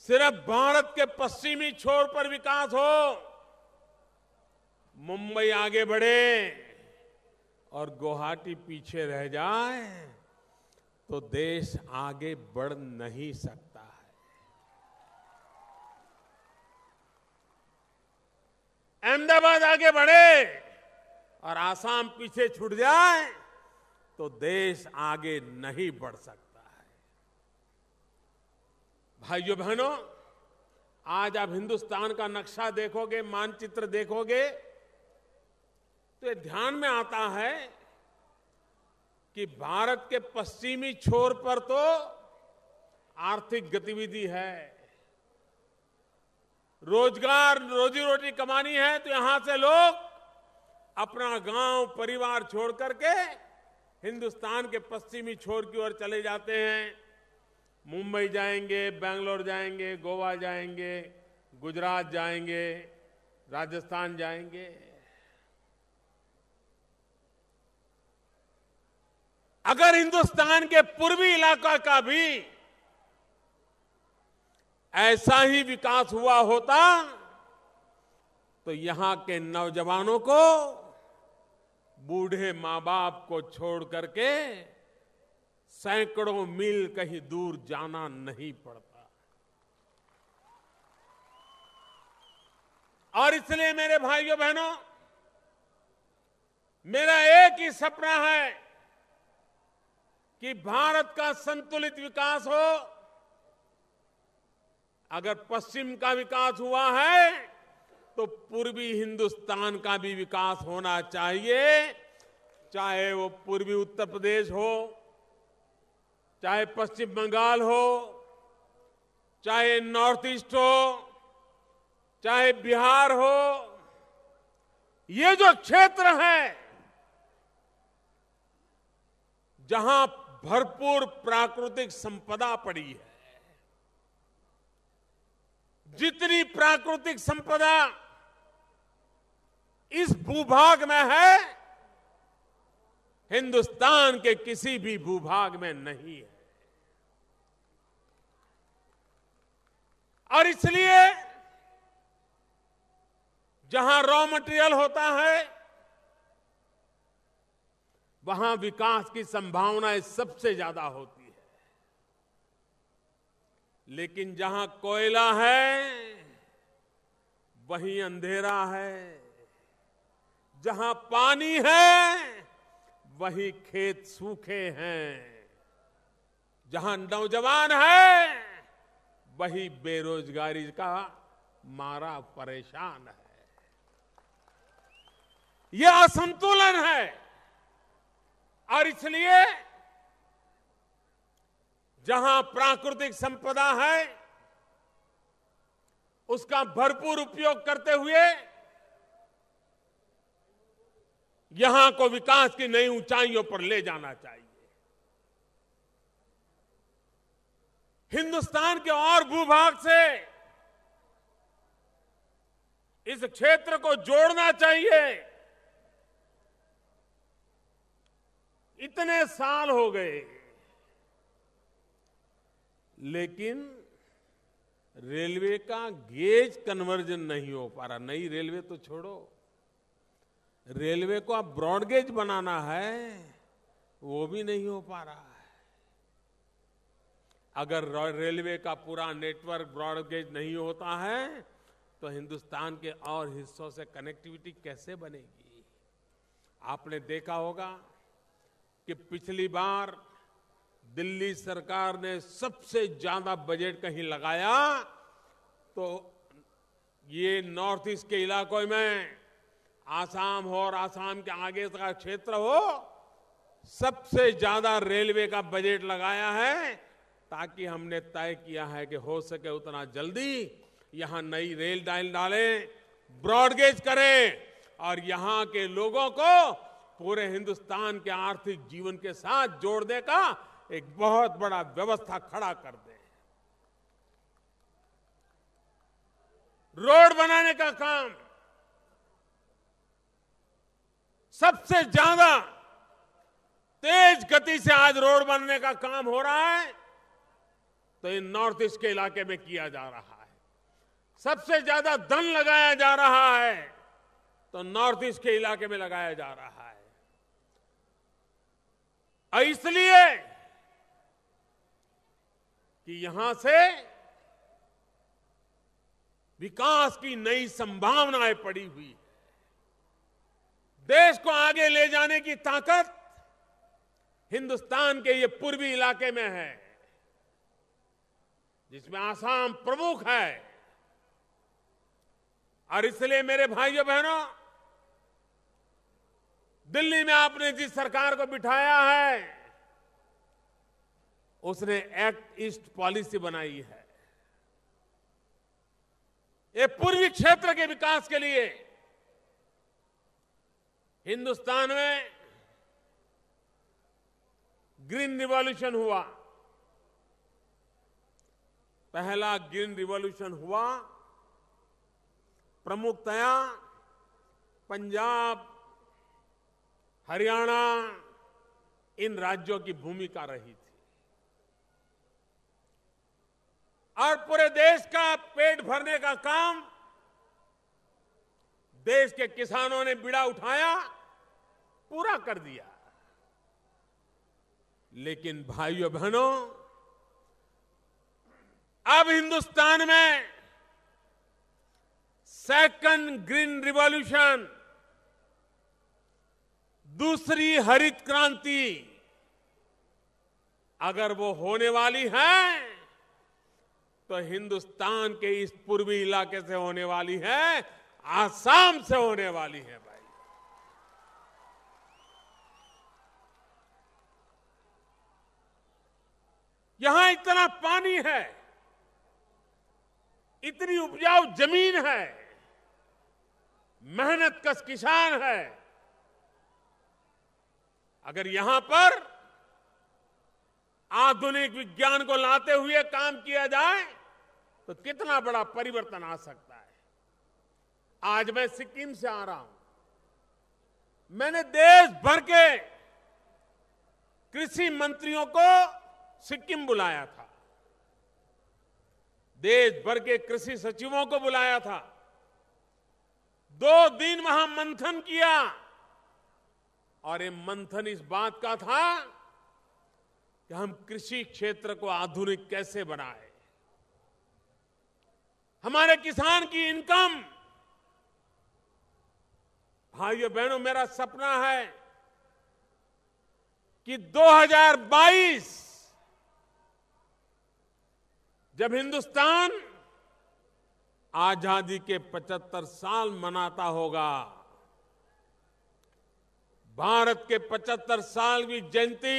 सिर्फ भारत के पश्चिमी छोर पर विकास हो मुंबई आगे बढ़े और गुवाहाटी पीछे रह जाए तो देश आगे बढ़ नहीं सकता अहमदाबाद आगे बढ़े और आसाम पीछे छूट जाए तो देश आगे नहीं बढ़ सकता है भाइयों बहनों आज आप हिंदुस्तान का नक्शा देखोगे मानचित्र देखोगे तो ये ध्यान में आता है कि भारत के पश्चिमी छोर पर तो आर्थिक गतिविधि है रोजगार रोजी रोटी कमानी है तो यहां से लोग अपना गांव परिवार छोड़ करके हिंदुस्तान के पश्चिमी छोर की ओर चले जाते हैं मुंबई जाएंगे बेंगलोर जाएंगे गोवा जाएंगे गुजरात जाएंगे राजस्थान जाएंगे अगर हिंदुस्तान के पूर्वी इलाका का भी ऐसा ही विकास हुआ होता तो यहां के नौजवानों को बूढ़े मां बाप को छोड़ करके सैकड़ों मील कहीं दूर जाना नहीं पड़ता और इसलिए मेरे भाइयों बहनों मेरा एक ही सपना है कि भारत का संतुलित विकास हो अगर पश्चिम का विकास हुआ है तो पूर्वी हिंदुस्तान का भी विकास होना चाहिए चाहे वो पूर्वी उत्तर प्रदेश हो चाहे पश्चिम बंगाल हो चाहे नॉर्थ ईस्ट हो चाहे बिहार हो ये जो क्षेत्र है जहां भरपूर प्राकृतिक संपदा पड़ी है जितनी प्राकृतिक संपदा इस भूभाग में है हिंदुस्तान के किसी भी भूभाग में नहीं है और इसलिए जहां रॉ मटेरियल होता है वहां विकास की संभावनाएं सबसे ज्यादा होती लेकिन जहां कोयला है वहीं अंधेरा है जहां पानी है वहीं खेत सूखे हैं जहां नौजवान है वही बेरोजगारी का मारा परेशान है यह असंतुलन है और इसलिए जहां प्राकृतिक संपदा है उसका भरपूर उपयोग करते हुए यहां को विकास की नई ऊंचाइयों पर ले जाना चाहिए हिंदुस्तान के और भूभाग से इस क्षेत्र को जोड़ना चाहिए इतने साल हो गए लेकिन रेलवे का गेज कन्वर्जन नहीं हो पा रहा नई रेलवे तो छोड़ो रेलवे को अब ब्रॉडगेज बनाना है वो भी नहीं हो पा रहा है अगर रेलवे का पूरा नेटवर्क ब्रॉडगेज नहीं होता है तो हिंदुस्तान के और हिस्सों से कनेक्टिविटी कैसे बनेगी आपने देखा होगा कि पिछली बार दिल्ली सरकार ने सबसे ज्यादा बजट कहीं लगाया तो ये नॉर्थ ईस्ट के इलाकों में आसाम हो और आसाम के आगे का क्षेत्र हो सबसे ज्यादा रेलवे का बजट लगाया है ताकि हमने तय किया है कि हो सके उतना जल्दी यहां नई रेल लाइन डालें ब्रॉडगेज करें और यहां के लोगों को पूरे हिंदुस्तान के आर्थिक जीवन के साथ जोड़ने का एक बहुत बड़ा व्यवस्था खड़ा कर दे रोड बनाने का काम सबसे ज्यादा तेज गति से आज रोड बनने का काम हो रहा है तो इन नॉर्थ ईस्ट के इलाके में किया जा रहा है सबसे ज्यादा धन लगाया जा रहा है तो नॉर्थ ईस्ट के इलाके में लगाया जा रहा है इसलिए कि यहां से विकास की नई संभावनाएं पड़ी हुई है देश को आगे ले जाने की ताकत हिंदुस्तान के ये पूर्वी इलाके में है जिसमें आसाम प्रमुख है और इसलिए मेरे भाइयों बहनों दिल्ली में आपने जिस सरकार को बिठाया है उसने एक्ट ईस्ट पॉलिसी बनाई है ये पूर्वी क्षेत्र के विकास के लिए हिंदुस्तान में ग्रीन रिवॉल्यूशन हुआ पहला ग्रीन रिवॉल्यूशन हुआ प्रमुखतया पंजाब हरियाणा इन राज्यों की भूमिका रही थी और पूरे देश का पेट भरने का काम देश के किसानों ने बिड़ा उठाया पूरा कर दिया लेकिन भाइयों बहनों अब हिंदुस्तान में सेकंड ग्रीन रिवॉल्यूशन दूसरी हरित क्रांति अगर वो होने वाली है तो हिंदुस्तान के इस पूर्वी इलाके से होने वाली है आसाम से होने वाली है भाई यहां इतना पानी है इतनी उपजाऊ जमीन है मेहनत कस किसान है अगर यहां पर आधुनिक विज्ञान को लाते हुए काम किया जाए तो कितना बड़ा परिवर्तन आ सकता है आज मैं सिक्किम से आ रहा हूं मैंने देश भर के कृषि मंत्रियों को सिक्किम बुलाया था देश भर के कृषि सचिवों को बुलाया था दो दिन वहां मंथन किया और ये मंथन इस बात का था कि हम कृषि क्षेत्र को आधुनिक कैसे बनाए हमारे किसान की इनकम भाइयों बहनों मेरा सपना है कि 2022 जब हिंदुस्तान आजादी के 75 साल मनाता होगा भारत के 75 साल की जयंती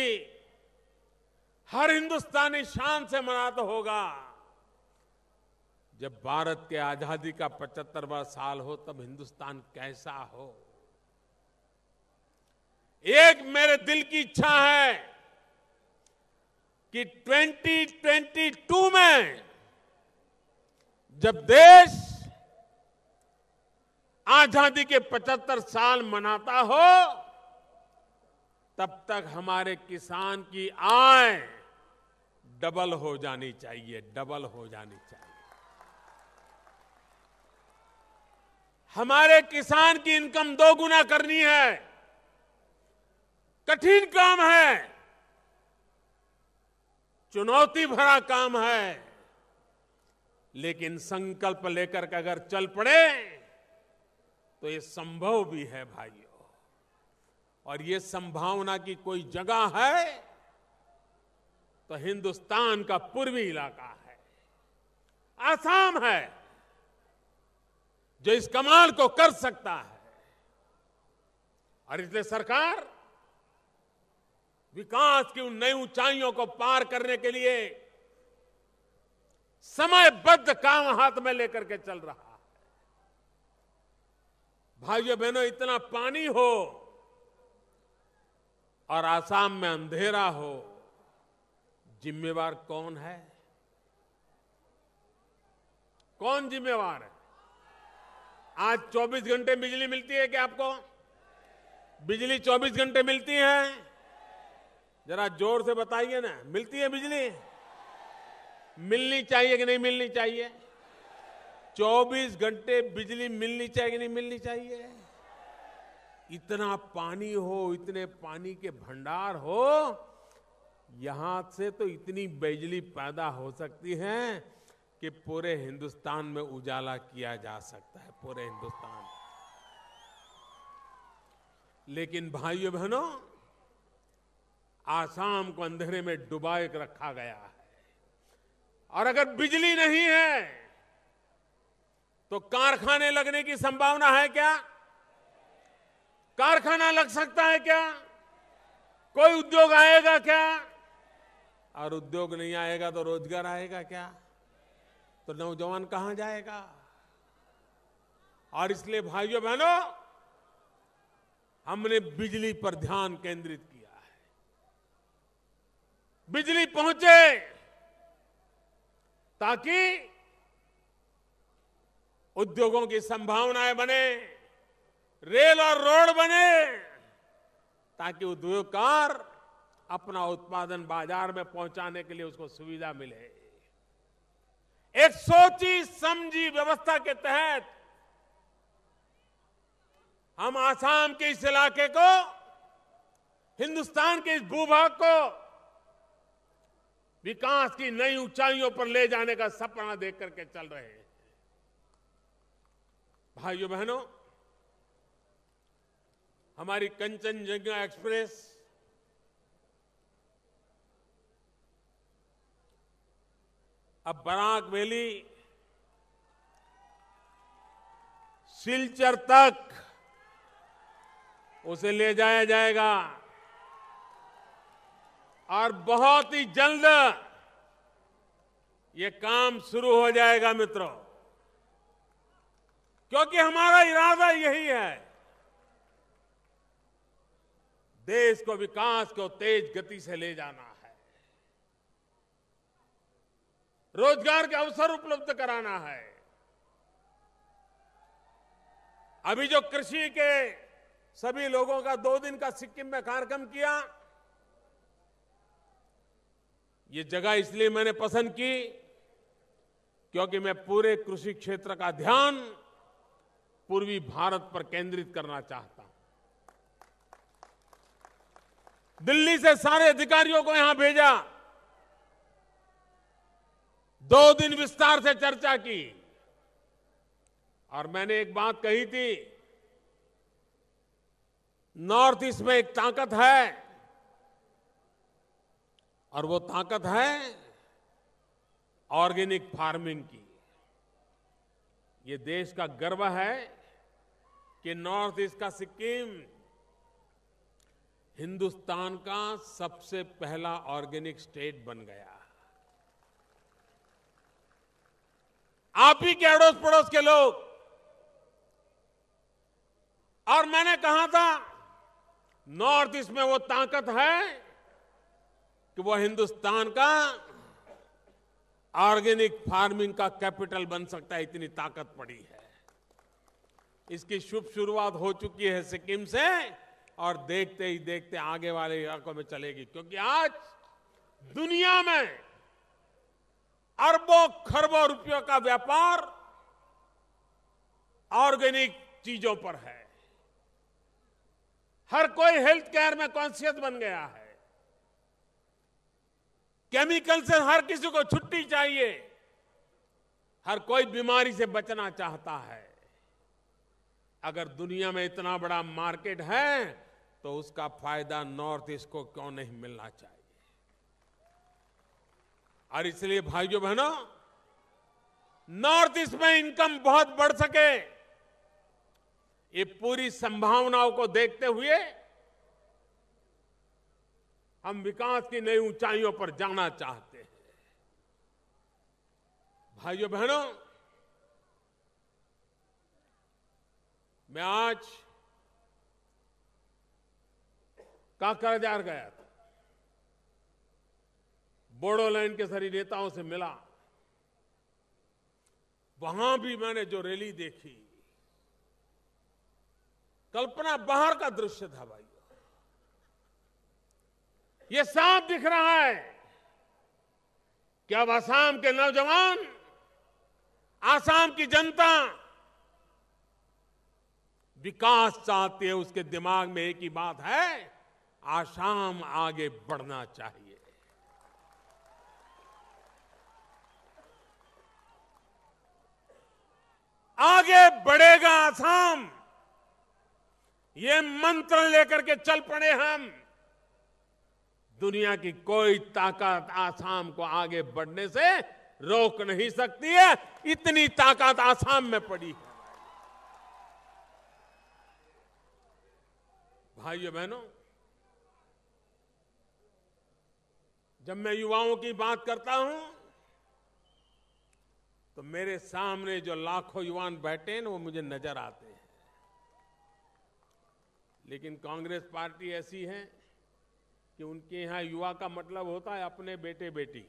हर हिंदुस्तानी शान से मनाता होगा जब भारत के आजादी का पचहत्तरवा साल हो तब हिंदुस्तान कैसा हो एक मेरे दिल की इच्छा है कि 2022 में जब देश आजादी के 75 साल मनाता हो तब तक हमारे किसान की आय डबल हो जानी चाहिए डबल हो जानी चाहिए हमारे किसान की इनकम दो गुना करनी है कठिन काम है चुनौती भरा काम है लेकिन संकल्प लेकर के अगर चल पड़े तो ये संभव भी है भाइयों और ये संभावना की कोई जगह है तो हिंदुस्तान का पूर्वी इलाका है आसाम है जो इस कमाल को कर सकता है और इसलिए सरकार विकास की उन नई ऊंचाइयों को पार करने के लिए समयबद्ध काम हाथ में लेकर के चल रहा है भाइयों बहनों इतना पानी हो और आसाम में अंधेरा हो जिम्मेवार कौन है कौन जिम्मेवार है आज 24 घंटे बिजली मिलती है क्या आपको बिजली 24 घंटे मिलती है जरा जोर से बताइए ना मिलती है बिजली मिलनी चाहिए कि नहीं मिलनी चाहिए 24 घंटे बिजली मिलनी चाहिए कि नहीं मिलनी चाहिए इतना पानी हो इतने पानी के भंडार हो यहां से तो इतनी बिजली पैदा हो सकती है कि पूरे हिंदुस्तान में उजाला किया जा सकता है पूरे हिंदुस्तान लेकिन भाइयों बहनों आसाम को अंधेरे में डुबाए रखा गया है और अगर बिजली नहीं है तो कारखाने लगने की संभावना है क्या कारखाना लग सकता है क्या कोई उद्योग आएगा क्या और उद्योग नहीं आएगा तो रोजगार आएगा क्या तो नौजवान कहां जाएगा और इसलिए भाइयों बहनों हमने बिजली पर ध्यान केंद्रित किया है बिजली पहुंचे ताकि उद्योगों की संभावनाएं बने रेल और रोड बने ताकि उद्योगकार अपना उत्पादन बाजार में पहुंचाने के लिए उसको सुविधा मिले एक सोची समझी व्यवस्था के तहत हम आसाम के इस इलाके को हिंदुस्तान के इस भूभाग को विकास की नई ऊंचाइयों पर ले जाने का सपना देख करके चल रहे हैं भाइयों बहनों हमारी कंचनजंगा एक्सप्रेस अब बराक वैली सिलचर तक उसे ले जाया जाएगा और बहुत ही जल्द ये काम शुरू हो जाएगा मित्रों क्योंकि हमारा इरादा यही है देश को विकास को तेज गति से ले जाना रोजगार के अवसर उपलब्ध कराना है अभी जो कृषि के सभी लोगों का दो दिन का सिक्किम में कार्यक्रम किया ये जगह इसलिए मैंने पसंद की क्योंकि मैं पूरे कृषि क्षेत्र का ध्यान पूर्वी भारत पर केंद्रित करना चाहता हूं दिल्ली से सारे अधिकारियों को यहां भेजा दो दिन विस्तार से चर्चा की और मैंने एक बात कही थी नॉर्थ ईस्ट में एक ताकत है और वो ताकत है ऑर्गेनिक फार्मिंग की ये देश का गर्व है कि नॉर्थ ईस्ट का सिक्किम हिंदुस्तान का सबसे पहला ऑर्गेनिक स्टेट बन गया आप ही के अड़ोस पड़ोस के लोग और मैंने कहा था नॉर्थ ईस्ट में वो ताकत है कि वो हिंदुस्तान का ऑर्गेनिक फार्मिंग का कैपिटल बन सकता है इतनी ताकत पड़ी है इसकी शुभ शुरुआत हो चुकी है सिक्किम से और देखते ही देखते आगे वाले इलाकों में चलेगी क्योंकि आज दुनिया में अरबों खरबों रुपयों का व्यापार ऑर्गेनिक चीजों पर है हर कोई हेल्थ केयर में कॉन्शियस बन गया है केमिकल से हर किसी को छुट्टी चाहिए हर कोई बीमारी से बचना चाहता है अगर दुनिया में इतना बड़ा मार्केट है तो उसका फायदा नॉर्थ ईस्ट को क्यों नहीं मिलना चाहिए और इसलिए भाइयों बहनों नॉर्थ ईस्ट में इनकम बहुत बढ़ सके ये पूरी संभावनाओं को देखते हुए हम विकास की नई ऊंचाइयों पर जाना चाहते हैं भाइयों बहनों मैं आज काकराजार गया था बोडोलैंड के सारी नेताओं से मिला वहां भी मैंने जो रैली देखी कल्पना बाहर का दृश्य था भाई ये साफ दिख रहा है कि अब आसाम के नौजवान आसाम की जनता विकास चाहती है उसके दिमाग में एक ही बात है आसाम आगे बढ़ना चाहिए आगे बढ़ेगा आसाम ये मंत्र लेकर के चल पड़े हम दुनिया की कोई ताकत आसाम को आगे बढ़ने से रोक नहीं सकती है इतनी ताकत आसाम में पड़ी है भाइयों बहनों जब मैं युवाओं की बात करता हूं तो मेरे सामने जो लाखों युवान बैठे हैं वो मुझे नजर आते हैं लेकिन कांग्रेस पार्टी ऐसी है कि उनके यहां युवा का मतलब होता है अपने बेटे बेटी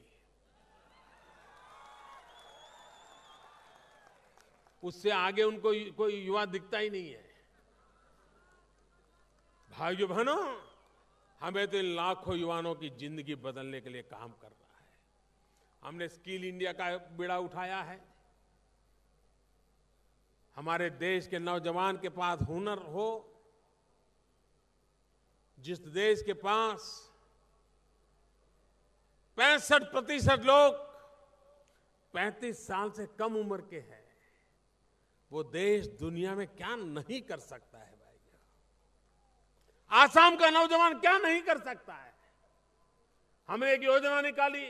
उससे आगे उनको कोई युवा दिखता ही नहीं है भाइयों बहनों हमें तो इन लाखों युवाओं की जिंदगी बदलने के लिए काम करना हमने स्किल इंडिया का बीड़ा उठाया है हमारे देश के नौजवान के पास हुनर हो जिस देश के पास पैंसठ प्रतिशत लोग 35 साल से कम उम्र के हैं वो देश दुनिया में क्या नहीं कर सकता है भाई आसाम का नौजवान क्या नहीं कर सकता है हमने एक योजना निकाली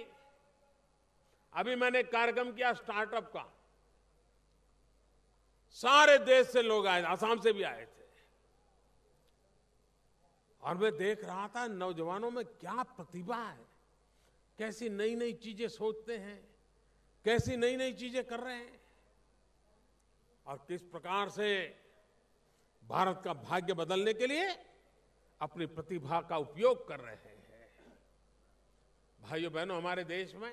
अभी मैंने कार्यक्रम किया स्टार्टअप का सारे देश से लोग आए आसाम से भी आए थे और मैं देख रहा था नौजवानों में क्या प्रतिभा है कैसी नई नई चीजें सोचते हैं कैसी नई नई चीजें कर रहे हैं और किस प्रकार से भारत का भाग्य बदलने के लिए अपनी प्रतिभा का उपयोग कर रहे हैं भाइयों बहनों हमारे देश में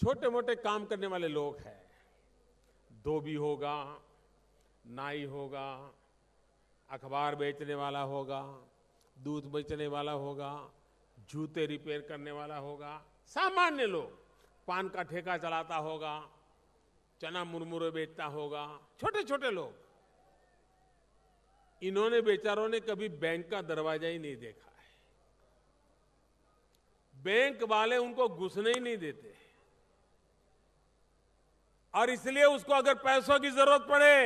छोटे मोटे काम करने वाले लोग हैं धोबी होगा नाई होगा अखबार बेचने वाला होगा दूध बेचने वाला होगा जूते रिपेयर करने वाला होगा सामान्य लोग पान का ठेका चलाता होगा चना मुरमुरे बेचता होगा छोटे छोटे लोग इन्होंने बेचारों ने कभी बैंक का दरवाजा ही नहीं देखा है बैंक वाले उनको घुसने ही नहीं देते हैं और इसलिए उसको अगर पैसों की जरूरत पड़े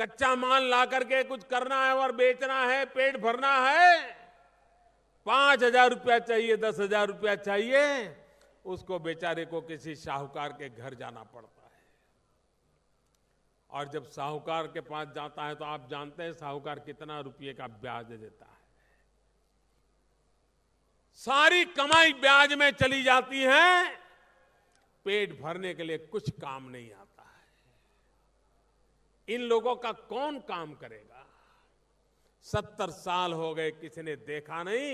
कच्चा माल ला करके कुछ करना है और बेचना है पेट भरना है पांच हजार रुपया चाहिए दस हजार रुपया चाहिए उसको बेचारे को किसी साहूकार के घर जाना पड़ता है और जब साहूकार के पास जाता है तो आप जानते हैं साहूकार कितना रुपये का ब्याज देता है सारी कमाई ब्याज में चली जाती है पेट भरने के लिए कुछ काम नहीं आता है इन लोगों का कौन काम करेगा सत्तर साल हो गए किसी ने देखा नहीं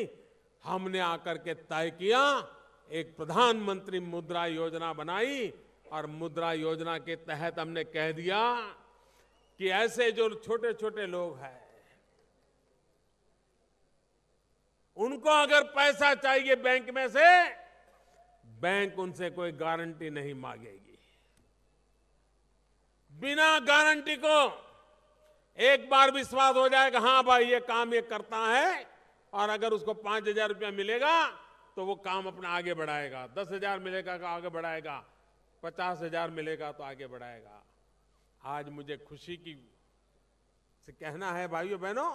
हमने आकर के तय किया एक प्रधानमंत्री मुद्रा योजना बनाई और मुद्रा योजना के तहत हमने कह दिया कि ऐसे जो छोटे छोटे लोग हैं उनको अगर पैसा चाहिए बैंक में से बैंक उनसे कोई गारंटी नहीं मांगेगी बिना गारंटी को एक बार विश्वास हो जाएगा हाँ भाई ये काम ये करता है और अगर उसको पांच हजार रुपया मिलेगा तो वो काम अपना आगे बढ़ाएगा दस हजार मिलेगा तो आगे बढ़ाएगा पचास हजार मिलेगा तो आगे बढ़ाएगा आज मुझे खुशी की से कहना है भाइयों बहनों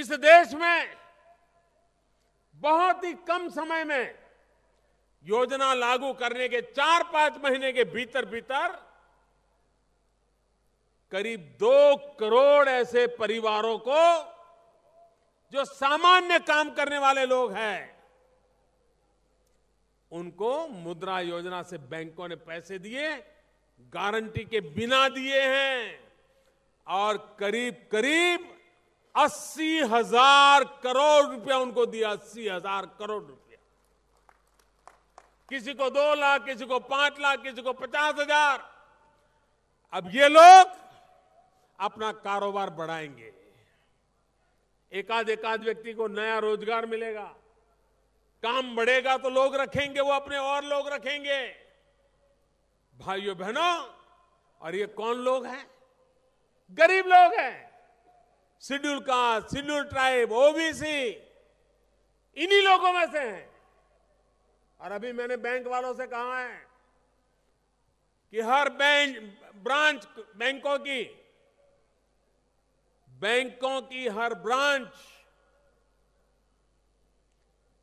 इस देश में बहुत ही कम समय में योजना लागू करने के चार पांच महीने के भीतर भीतर करीब दो करोड़ ऐसे परिवारों को जो सामान्य काम करने वाले लोग हैं उनको मुद्रा योजना से बैंकों ने पैसे दिए गारंटी के बिना दिए हैं और करीब करीब अस्सी हजार करोड़ रुपया उनको दिया अस्सी हजार करोड़ रुपया किसी को दो लाख किसी को पांच लाख किसी को पचास हजार अब ये लोग अपना कारोबार बढ़ाएंगे एकाध एकाध व्यक्ति को नया रोजगार मिलेगा काम बढ़ेगा तो लोग रखेंगे वो अपने और लोग रखेंगे भाइयों बहनों और ये कौन लोग हैं गरीब लोग हैं schedule caste schedule tribe OBC इन्हीं लोगों में से हैं और अभी मैंने बैंक वालों से कहा है कि हर बैंक ब्रांच बैंकों की बैंकों की हर ब्रांच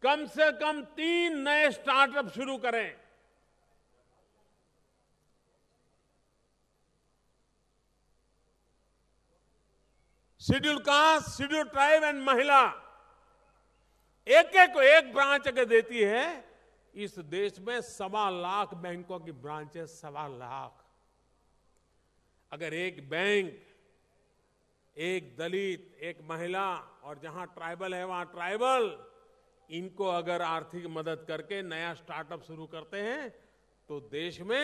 कम से कम तीन नए स्टार्टअप शुरू करें schedule caste schedule tribe and महिला एक एक को एक ब्रांच अगर देती है इस देश में सवा लाख बैंकों की ब्रांच है सवा लाख अगर एक बैंक एक दलित एक महिला और जहां ट्राइबल है वहां ट्राइबल इनको अगर आर्थिक मदद करके नया स्टार्टअप शुरू करते हैं तो देश में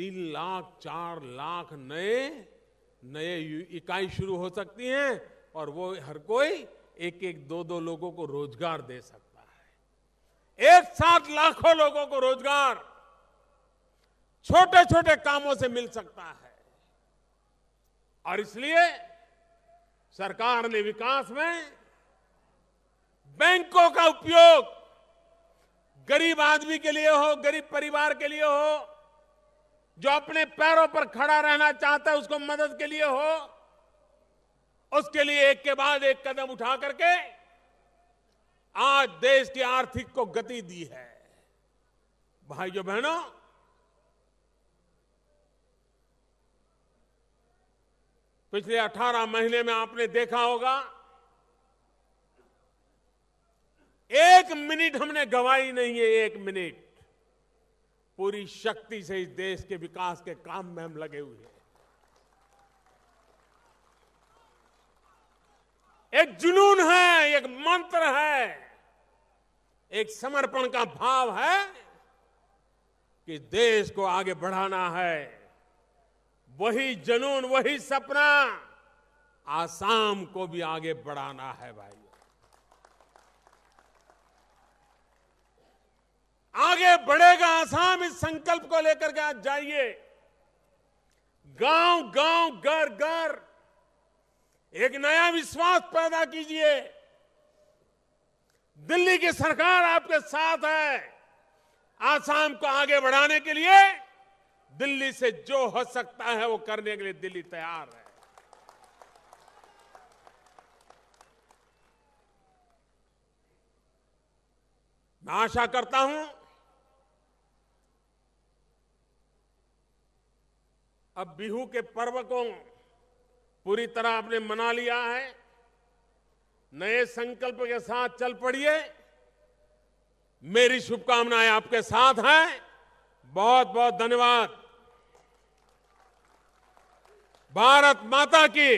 तीन लाख चार लाख नए नए इकाई शुरू हो सकती हैं और वो हर कोई एक एक दो दो लोगों को रोजगार दे सकता है एक साथ लाखों लोगों को रोजगार छोटे छोटे कामों से मिल सकता है और इसलिए सरकार ने विकास में बैंकों का उपयोग गरीब आदमी के लिए हो गरीब परिवार के लिए हो जो अपने पैरों पर खड़ा रहना चाहता है उसको मदद के लिए हो उसके लिए एक के बाद एक कदम उठा करके आज देश की आर्थिक को गति दी है भाइयों बहनों पिछले 18 महीने में आपने देखा होगा एक मिनट हमने गवाई नहीं है एक मिनट पूरी शक्ति से इस देश के विकास के काम में हम लगे हुए हैं एक जुनून है एक मंत्र है एक समर्पण का भाव है कि देश को आगे बढ़ाना है वही जुनून वही सपना आसाम को भी आगे बढ़ाना है भाई आगे बढ़ेगा आसाम इस संकल्प को लेकर के आज जाइए गांव गांव घर घर एक नया विश्वास पैदा कीजिए दिल्ली की सरकार आपके साथ है आसाम को आगे बढ़ाने के लिए दिल्ली से जो हो सकता है वो करने के लिए दिल्ली तैयार है मैं आशा करता हूं अब बिहू के पर्व को पूरी तरह आपने मना लिया है नए संकल्प के साथ चल पड़िए मेरी शुभकामनाएं आपके साथ हैं बहुत बहुत धन्यवाद भारत माता की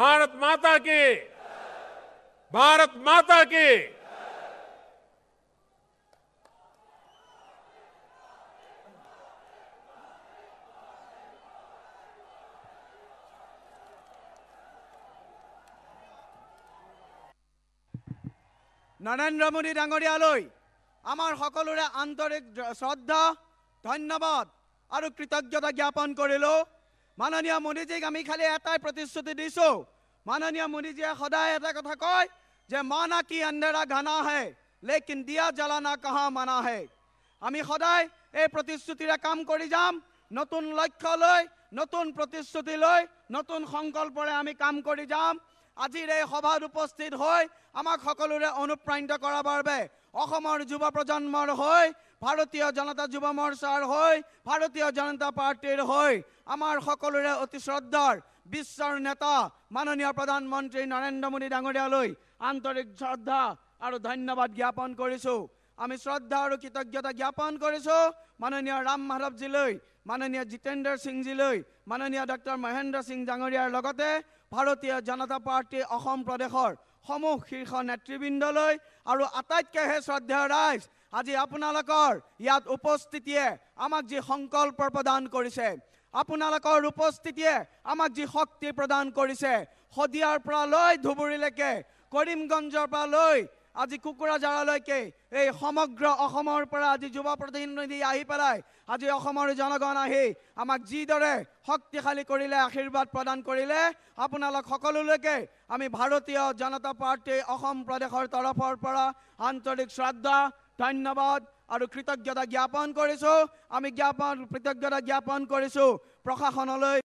भारत माता की भारत माता की নৰেন্দ্ৰ মোদী ডাঙৰীয়ালৈ আমাৰ সকলোৰে আন্তৰিক শ্ৰদ্ধা ধন্যবাদ আৰু কৃতজ্ঞতা জ্ঞাপন কৰিলোঁ মাননীয় মোদীজীক আমি খালি এটাই প্ৰতিশ্ৰুতি দিছোঁ মাননীয় মোদীজীয়ে সদায় এটা কথা কয় যে মানা কি আন্ধেৰা ঘানা হে লেকিন দিয়া জ্বালানা কাহা মানা হে আমি সদায় এই প্ৰতিশ্ৰুতিৰে কাম কৰি যাম নতুন লক্ষ্য লৈ নতুন প্ৰতিশ্ৰুতি লৈ নতুন সংকল্পৰে আমি কাম কৰি যাম আজিৰ এই সভাত উপস্থিত হৈ আমাক সকলোৰে অনুপ্ৰাণিত কৰাৰ বাবে অসমৰ যুৱ প্ৰজন্মৰ হৈ ভাৰতীয় জনতা যুৱ মৰ্চাৰ হৈ ভাৰতীয় জনতা পাৰ্টীৰ হৈ আমাৰ সকলোৰে অতি শ্ৰদ্ধাৰ বিশ্বৰ নেতা মাননীয় প্ৰধানমন্ত্ৰী নৰেন্দ্ৰ মোদী ডাঙৰীয়ালৈ আন্তৰিক শ্ৰদ্ধা আৰু ধন্যবাদ জ্ঞাপন কৰিছোঁ আমি শ্ৰদ্ধা আৰু কৃতজ্ঞতা জ্ঞাপন কৰিছোঁ মাননীয় ৰাম মাধৱজীলৈ মাননীয় জিতেন্দ্ৰ সিংজীলৈ মাননীয় ডক্টৰ মহেন্দ্ৰ সিং ডাঙৰীয়াৰ লগতে ভাৰতীয় জনতা পাৰ্টী অসম প্ৰদেশৰ সমূহ শীৰ্ষ নেতৃবৃন্দলৈ আৰু আটাইতকৈহে শ্ৰদ্ধেয় ৰাইজ আজি আপোনালোকৰ ইয়াত উপস্থিতিয়ে আমাক যি সংকল্প প্ৰদান কৰিছে আপোনালোকৰ উপস্থিতিয়ে আমাক যি শক্তি প্ৰদান কৰিছে শদিয়াৰ পৰা লৈ ধুবুৰীলৈকে কৰিমগঞ্জৰ পৰা লৈ আজি কুকুৰা জাৰালৈকে এই সমগ্ৰ অসমৰ পৰা আজি যুৱ প্ৰতিনিধি আহি পেলাই আজি অসমৰ জনগণ আহি আমাক যিদৰে শক্তিশালী কৰিলে আশীৰ্বাদ প্ৰদান কৰিলে আপোনালোক সকলোলৈকে আমি ভাৰতীয় জনতা পাৰ্টী অসম প্ৰদেশৰ তৰফৰ পৰা আন্তৰিক শ্ৰদ্ধা ধন্যবাদ আৰু কৃতজ্ঞতা জ্ঞাপন কৰিছোঁ আমি জ্ঞাপন কৃতজ্ঞতা জ্ঞাপন কৰিছোঁ প্ৰশাসনলৈ